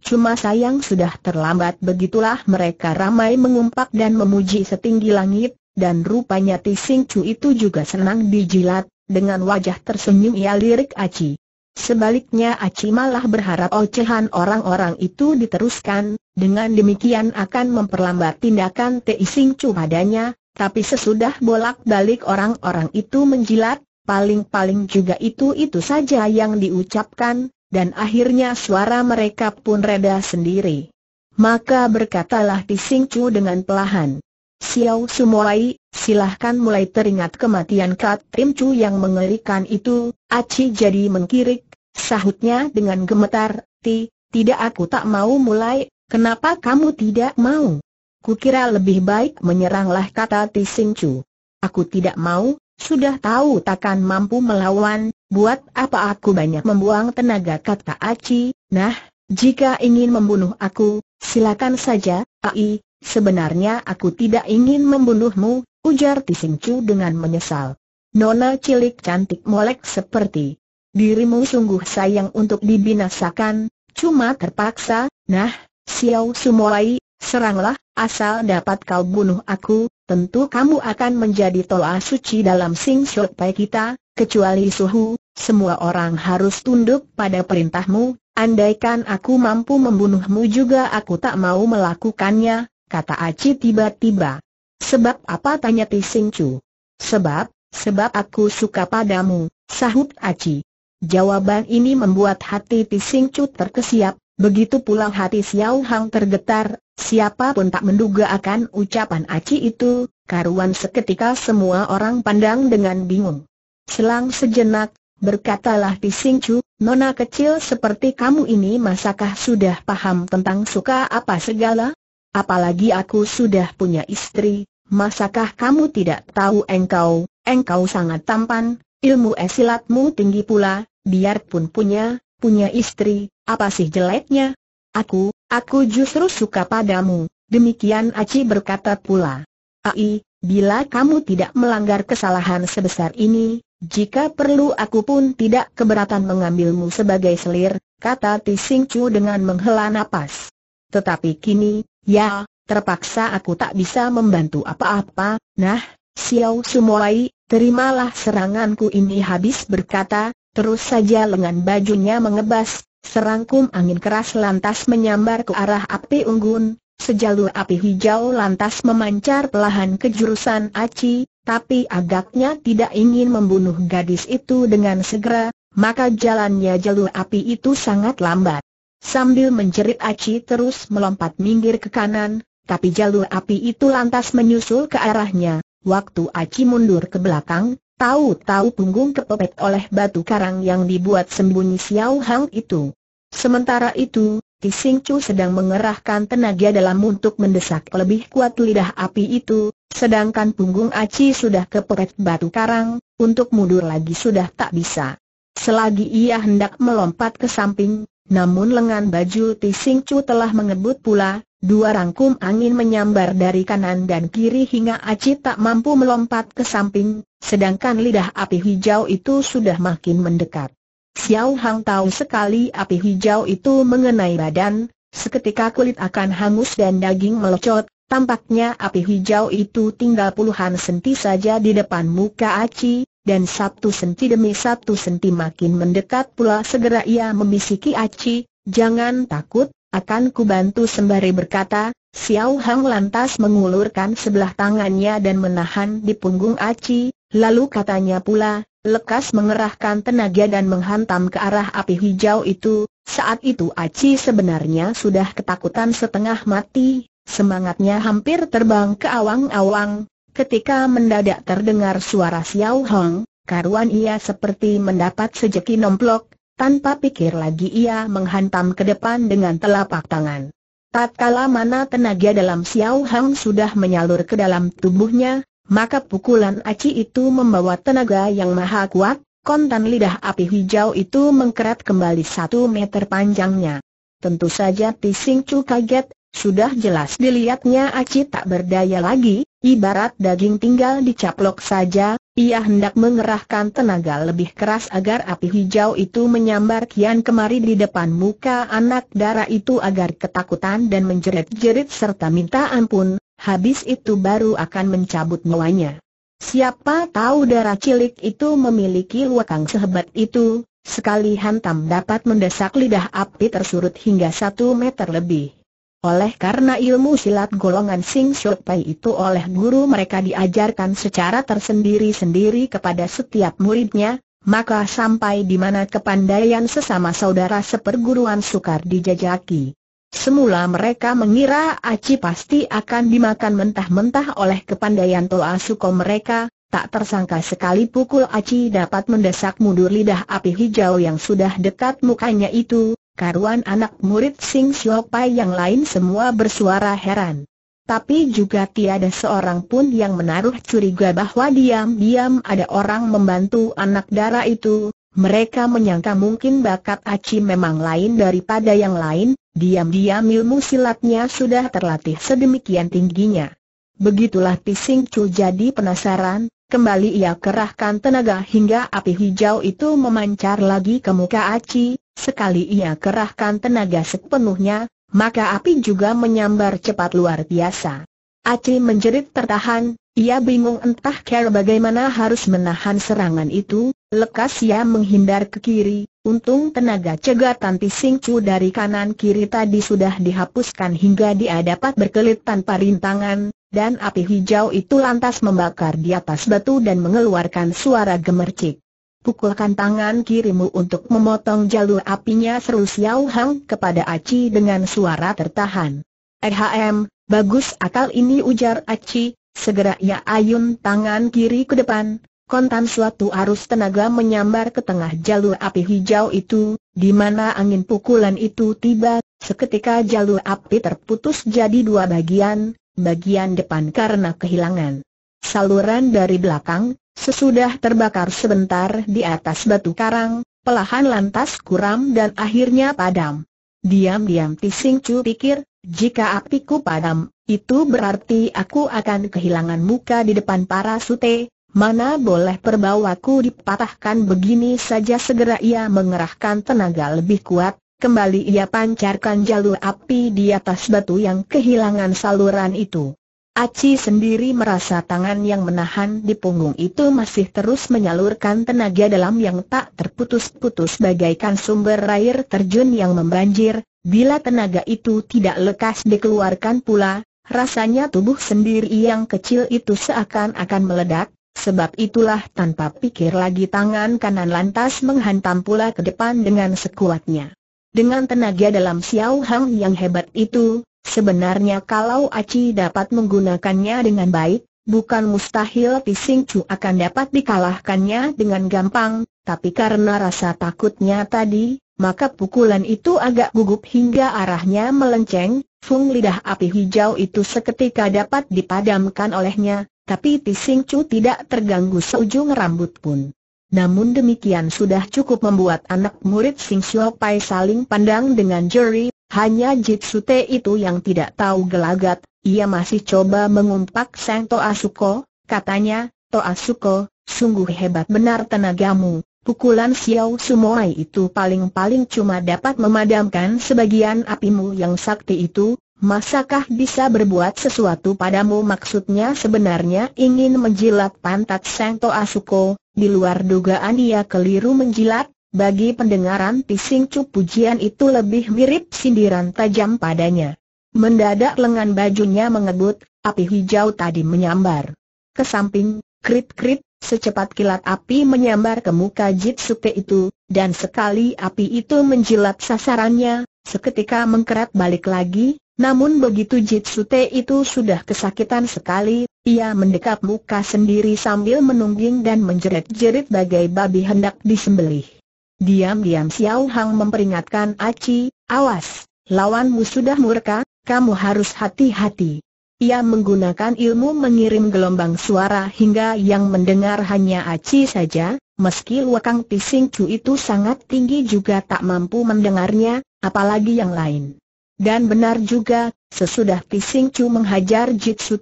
Cuma sayang sudah terlambat begitulah mereka ramai mengumpat dan memuji setinggi langit, dan rupanya Ti Sing Chu itu juga senang dijilat, dengan wajah tersenyum ia lirik Aci. Sebaliknya Aci malah berharap ocehan orang-orang itu diteruskan, dengan demikian akan memperlambat tindakan Ti Sing Chu padanya, tapi sesudah bolak-balik orang-orang itu menjilat, paling-paling juga itu-itu saja yang diucapkan, dan akhirnya suara mereka pun reda sendiri. Maka berkatalah Sing Chu dengan pelahan. Xiao Sumuai, silahkan mulai teringat kematian Kat Tim Chu yang mengerikan itu, Aci jadi mengkirik, sahutnya dengan gemetar, Ti, tidak aku tak mau mulai, kenapa kamu tidak mau? Kukira lebih baik menyeranglah kata Sing Chu. Aku tidak mau, sudah tahu takkan mampu melawan, Buat apa aku banyak membuang tenaga kata Aci, nah, jika ingin membunuh aku, silakan saja, Ai, sebenarnya aku tidak ingin membunuhmu, ujar Tisingcu dengan menyesal. Nona cilik cantik molek seperti dirimu sungguh sayang untuk dibinasakan, cuma terpaksa, nah, Xiao Sumolai, seranglah, asal dapat kau bunuh aku, tentu kamu akan menjadi toa suci dalam Sing Shot Pai kita, kecuali suhu, semua orang harus tunduk pada perintahmu, andaikan aku mampu membunuhmu juga aku tak mau melakukannya, kata Aci tiba-tiba. Sebab apa tanya Ti Sing Chu? Sebab, sebab aku suka padamu, sahut Aci. Jawaban ini membuat hati Ti Sing Chu terkesiap, Begitu pula hati Xiao Hang tergetar, siapa pun tak menduga akan ucapan Aci itu, karuan seketika semua orang pandang dengan bingung. Selang sejenak, berkatalah Pising Chu, nona kecil seperti kamu ini masakah sudah paham tentang suka apa segala? Apalagi aku sudah punya istri, masakah kamu tidak tahu engkau, engkau sangat tampan, ilmu esilatmu tinggi pula, biarpun punya, punya istri, apa sih jeleknya? Aku, aku justru suka padamu, demikian Aci berkata pula. Ai, bila kamu tidak melanggar kesalahan sebesar ini, jika perlu aku pun tidak keberatan mengambilmu sebagai selir, kata Tising Chu dengan menghela nafas. Tetapi kini, ya, terpaksa aku tak bisa membantu apa-apa, nah, Xiao Sumuai, terimalah seranganku ini habis berkata, Terus saja lengan bajunya mengebas, serangkum angin keras lantas menyambar ke arah api unggun, sejalur api hijau lantas memancar perlahan ke jurusan Aci, tapi agaknya tidak ingin membunuh gadis itu dengan segera, maka jalannya jalur api itu sangat lambat. Sambil menjerit Aci terus melompat minggir ke kanan, tapi jalur api itu lantas menyusul ke arahnya. Waktu Aci mundur ke belakang, Tahu-tahu punggung kepepet oleh batu karang yang dibuat sembunyi Xiao Hang itu. Sementara itu, Tising Chu sedang mengerahkan tenaga dalam untuk mendesak lebih kuat lidah api itu, sedangkan punggung Aci sudah kepepet batu karang, untuk mundur lagi sudah tak bisa. Selagi ia hendak melompat ke samping, namun lengan baju Ti Chu telah mengebut pula, dua rangkum angin menyambar dari kanan dan kiri hingga Aci tak mampu melompat ke samping, sedangkan lidah api hijau itu sudah makin mendekat. Xiao Hang tahu sekali api hijau itu mengenai badan, seketika kulit akan hangus dan daging melocot, Tampaknya api hijau itu tinggal puluhan senti saja di depan muka Aci, dan satu senti demi satu senti makin mendekat pula segera ia membisiki Aci, jangan takut, akan kubantu sembari berkata, Xiao Hang lantas mengulurkan sebelah tangannya dan menahan di punggung Aci, lalu katanya pula, lekas mengerahkan tenaga dan menghantam ke arah api hijau itu, saat itu Aci sebenarnya sudah ketakutan setengah mati, Semangatnya hampir terbang ke awang-awang, ketika mendadak terdengar suara Xiao Hong, karuan ia seperti mendapat sejeki nomplok, tanpa pikir lagi ia menghantam ke depan dengan telapak tangan. Tak Tatkala mana tenaga dalam Xiao Hong sudah menyalur ke dalam tubuhnya, maka pukulan aci itu membawa tenaga yang maha kuat, kontan lidah api hijau itu mengkerat kembali satu meter panjangnya. Tentu saja Tising Chu kaget, sudah jelas dilihatnya Aci tak berdaya lagi, ibarat daging tinggal dicaplok saja, ia hendak mengerahkan tenaga lebih keras agar api hijau itu menyambar kian kemari di depan muka anak darah itu agar ketakutan dan menjerit-jerit serta minta ampun, habis itu baru akan mencabut nyawanya. Siapa tahu darah cilik itu memiliki luakang sehebat itu, sekali hantam dapat mendesak lidah api tersurut hingga satu meter lebih. Oleh karena ilmu silat golongan Sing Shok Pai itu oleh guru mereka diajarkan secara tersendiri-sendiri kepada setiap muridnya, maka sampai di mana kepandaian sesama saudara seperguruan sukar dijajaki. Semula mereka mengira Aci pasti akan dimakan mentah-mentah oleh kepandaian Toa Suko mereka, tak tersangka sekali pukul Aci dapat mendesak mundur lidah api hijau yang sudah dekat mukanya itu, karuan anak murid Sing Siopai yang lain semua bersuara heran. Tapi juga tiada seorang pun yang menaruh curiga bahwa diam-diam ada orang membantu anak darah itu, mereka menyangka mungkin bakat Aci memang lain daripada yang lain, diam-diam ilmu silatnya sudah terlatih sedemikian tingginya. Begitulah Pising Chu jadi penasaran, Kembali ia kerahkan tenaga hingga api hijau itu memancar lagi ke muka Aci, sekali ia kerahkan tenaga sepenuhnya, maka api juga menyambar cepat luar biasa. Aci menjerit tertahan, ia bingung entah cara bagaimana harus menahan serangan itu, lekas ia menghindar ke kiri, untung tenaga cegatan pising cu dari kanan kiri tadi sudah dihapuskan hingga dia dapat berkelit tanpa rintangan, dan api hijau itu lantas membakar di atas batu dan mengeluarkan suara gemercik. Pukulkan tangan kirimu untuk memotong jalur apinya seru Xiao Hang kepada Aci dengan suara tertahan. Ehm, bagus akal ini ujar Aci, segera ia ayun tangan kiri ke depan, kontan suatu arus tenaga menyambar ke tengah jalur api hijau itu, di mana angin pukulan itu tiba, seketika jalur api terputus jadi dua bagian, bagian depan karena kehilangan saluran dari belakang, sesudah terbakar sebentar di atas batu karang, pelahan lantas kuram dan akhirnya padam. Diam-diam Tising Chu pikir, jika apiku padam, itu berarti aku akan kehilangan muka di depan para sute, Mana boleh perbawaku dipatahkan begini saja segera ia mengerahkan tenaga lebih kuat, Kembali ia pancarkan jalur api di atas batu yang kehilangan saluran itu. Aci sendiri merasa tangan yang menahan di punggung itu masih terus menyalurkan tenaga dalam yang tak terputus-putus bagaikan sumber air terjun yang membanjir, bila tenaga itu tidak lekas dikeluarkan pula, rasanya tubuh sendiri yang kecil itu seakan-akan meledak, Sebab itulah tanpa pikir lagi tangan kanan lantas menghantam pula ke depan dengan sekuatnya. Dengan tenaga dalam Xiao Hang yang hebat itu, sebenarnya kalau Aci dapat menggunakannya dengan baik, bukan mustahil Pising Chu akan dapat dikalahkannya dengan gampang, tapi karena rasa takutnya tadi, maka pukulan itu agak gugup hingga arahnya melenceng, Fung lidah api hijau itu seketika dapat dipadamkan olehnya, tapi Tising Chu tidak terganggu seujung rambut pun. Namun demikian sudah cukup membuat anak murid Sing Pai saling pandang dengan juri hanya Jitsute itu yang tidak tahu gelagat, ia masih coba mengumpak Sang Toasuko, katanya, Toasuko, sungguh hebat benar tenagamu, pukulan Xiao Sumoai itu paling-paling cuma dapat memadamkan sebagian apimu yang sakti itu, Masakah bisa berbuat sesuatu padamu maksudnya sebenarnya ingin menjilat pantat Sengto Asuko, di luar dugaan ia keliru menjilat, bagi pendengaran Pising Cu pujian itu lebih mirip sindiran tajam padanya. Mendadak lengan bajunya mengebut, api hijau tadi menyambar. Kesamping, samping, krit-krit, secepat kilat api menyambar ke muka Jitsuke itu, dan sekali api itu menjilat sasarannya, seketika mengkerat balik lagi, namun begitu Jitsute itu sudah kesakitan sekali, ia mendekap muka sendiri sambil menungging dan menjerit-jerit bagai babi hendak disembelih. Diam-diam Xiao Hang memperingatkan Aci, awas, lawanmu sudah murka, kamu harus hati-hati. Ia menggunakan ilmu mengirim gelombang suara hingga yang mendengar hanya Aci saja, meski Wakang Pising cu itu sangat tinggi juga tak mampu mendengarnya, apalagi yang lain. Dan benar juga, sesudah Pising Chu menghajar jitsu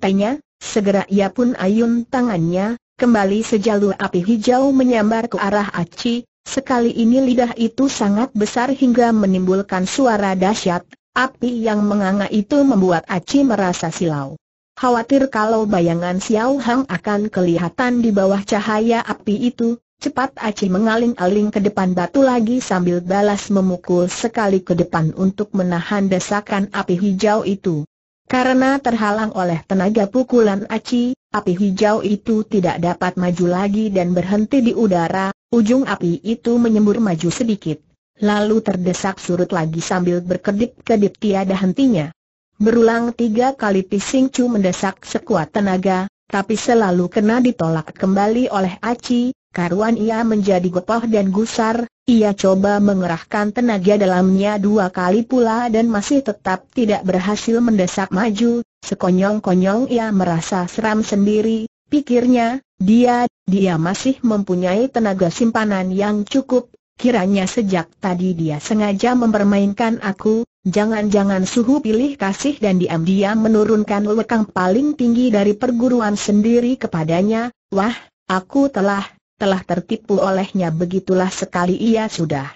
segera ia pun ayun tangannya, kembali sejalur api hijau menyambar ke arah Aci, sekali ini lidah itu sangat besar hingga menimbulkan suara dahsyat, api yang menganga itu membuat Aci merasa silau. Khawatir kalau bayangan Xiao Hang akan kelihatan di bawah cahaya api itu, Cepat Aci mengaling-aling ke depan batu lagi sambil balas memukul sekali ke depan untuk menahan desakan api hijau itu. Karena terhalang oleh tenaga pukulan Aci, api hijau itu tidak dapat maju lagi dan berhenti di udara, ujung api itu menyembur maju sedikit. Lalu terdesak surut lagi sambil berkedip-kedip tiada hentinya. Berulang tiga kali Pising Chu mendesak sekuat tenaga, tapi selalu kena ditolak kembali oleh Aci, Karuan ia menjadi gopoh dan gusar, ia coba mengerahkan tenaga dalamnya dua kali pula dan masih tetap tidak berhasil mendesak maju, sekonyong-konyong ia merasa seram sendiri, pikirnya, dia, dia masih mempunyai tenaga simpanan yang cukup, kiranya sejak tadi dia sengaja mempermainkan aku, jangan-jangan suhu pilih kasih dan diam-diam menurunkan lekang paling tinggi dari perguruan sendiri kepadanya, wah, aku telah telah tertipu olehnya begitulah sekali ia sudah.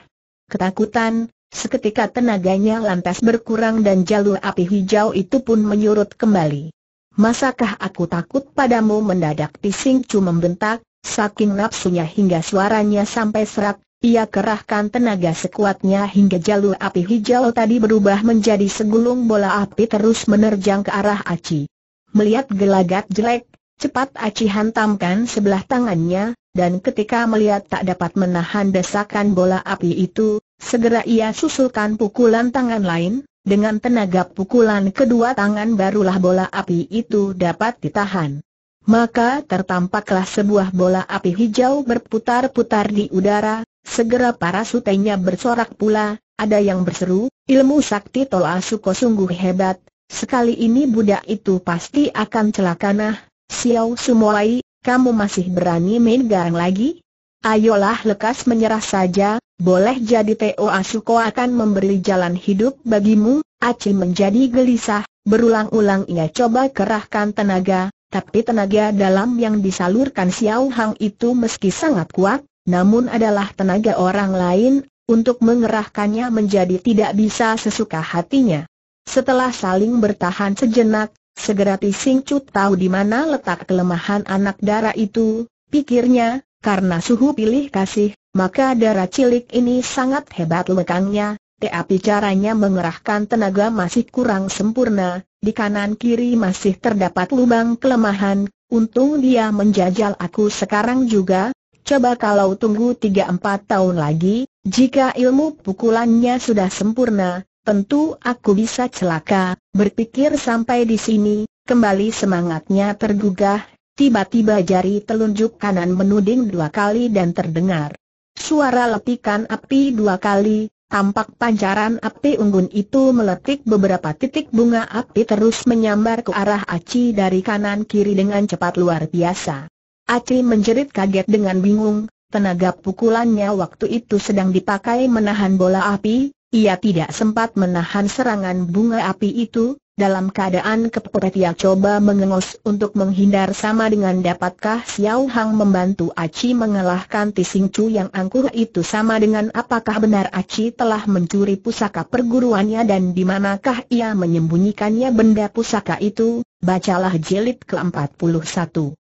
Ketakutan, seketika tenaganya lantas berkurang dan jalur api hijau itu pun menyurut kembali. Masakah aku takut padamu mendadak Pising Cu membentak, saking nafsunya hingga suaranya sampai serak, ia kerahkan tenaga sekuatnya hingga jalur api hijau tadi berubah menjadi segulung bola api terus menerjang ke arah Aci. Melihat gelagat jelek, cepat Aci hantamkan sebelah tangannya, dan ketika melihat tak dapat menahan desakan bola api itu, segera ia susulkan pukulan tangan lain, dengan tenaga pukulan kedua tangan barulah bola api itu dapat ditahan. Maka tertampaklah sebuah bola api hijau berputar-putar di udara, segera para sutenya bersorak pula, ada yang berseru, ilmu sakti Tolak Suko sungguh hebat, sekali ini budak itu pasti akan celaka nah, Xiao Sumuai, kamu masih berani main garang lagi? Ayolah lekas menyerah saja, boleh jadi Teo Asuko akan memberi jalan hidup bagimu, Aci menjadi gelisah, berulang-ulang ia coba kerahkan tenaga, tapi tenaga dalam yang disalurkan Xiao Hang itu meski sangat kuat, namun adalah tenaga orang lain, untuk mengerahkannya menjadi tidak bisa sesuka hatinya. Setelah saling bertahan sejenak, Segera Tising Chu tahu di mana letak kelemahan anak darah itu, pikirnya, karena suhu pilih kasih, maka darah cilik ini sangat hebat lekangnya, tapi caranya mengerahkan tenaga masih kurang sempurna, di kanan kiri masih terdapat lubang kelemahan, untung dia menjajal aku sekarang juga, coba kalau tunggu 3-4 tahun lagi, jika ilmu pukulannya sudah sempurna, tentu aku bisa celaka, berpikir sampai di sini, kembali semangatnya tergugah, tiba-tiba jari telunjuk kanan menuding dua kali dan terdengar. Suara letikan api dua kali, tampak pancaran api unggun itu meletik beberapa titik bunga api terus menyambar ke arah Aci dari kanan kiri dengan cepat luar biasa. Aci menjerit kaget dengan bingung, tenaga pukulannya waktu itu sedang dipakai menahan bola api, ia tidak sempat menahan serangan bunga api itu, dalam keadaan kepepet ia coba mengengos untuk menghindar sama dengan dapatkah Xiao Hang membantu Aci mengalahkan Tising Chu yang angkuh itu sama dengan apakah benar Aci telah mencuri pusaka perguruannya dan di manakah ia menyembunyikannya benda pusaka itu, bacalah jilid ke-41.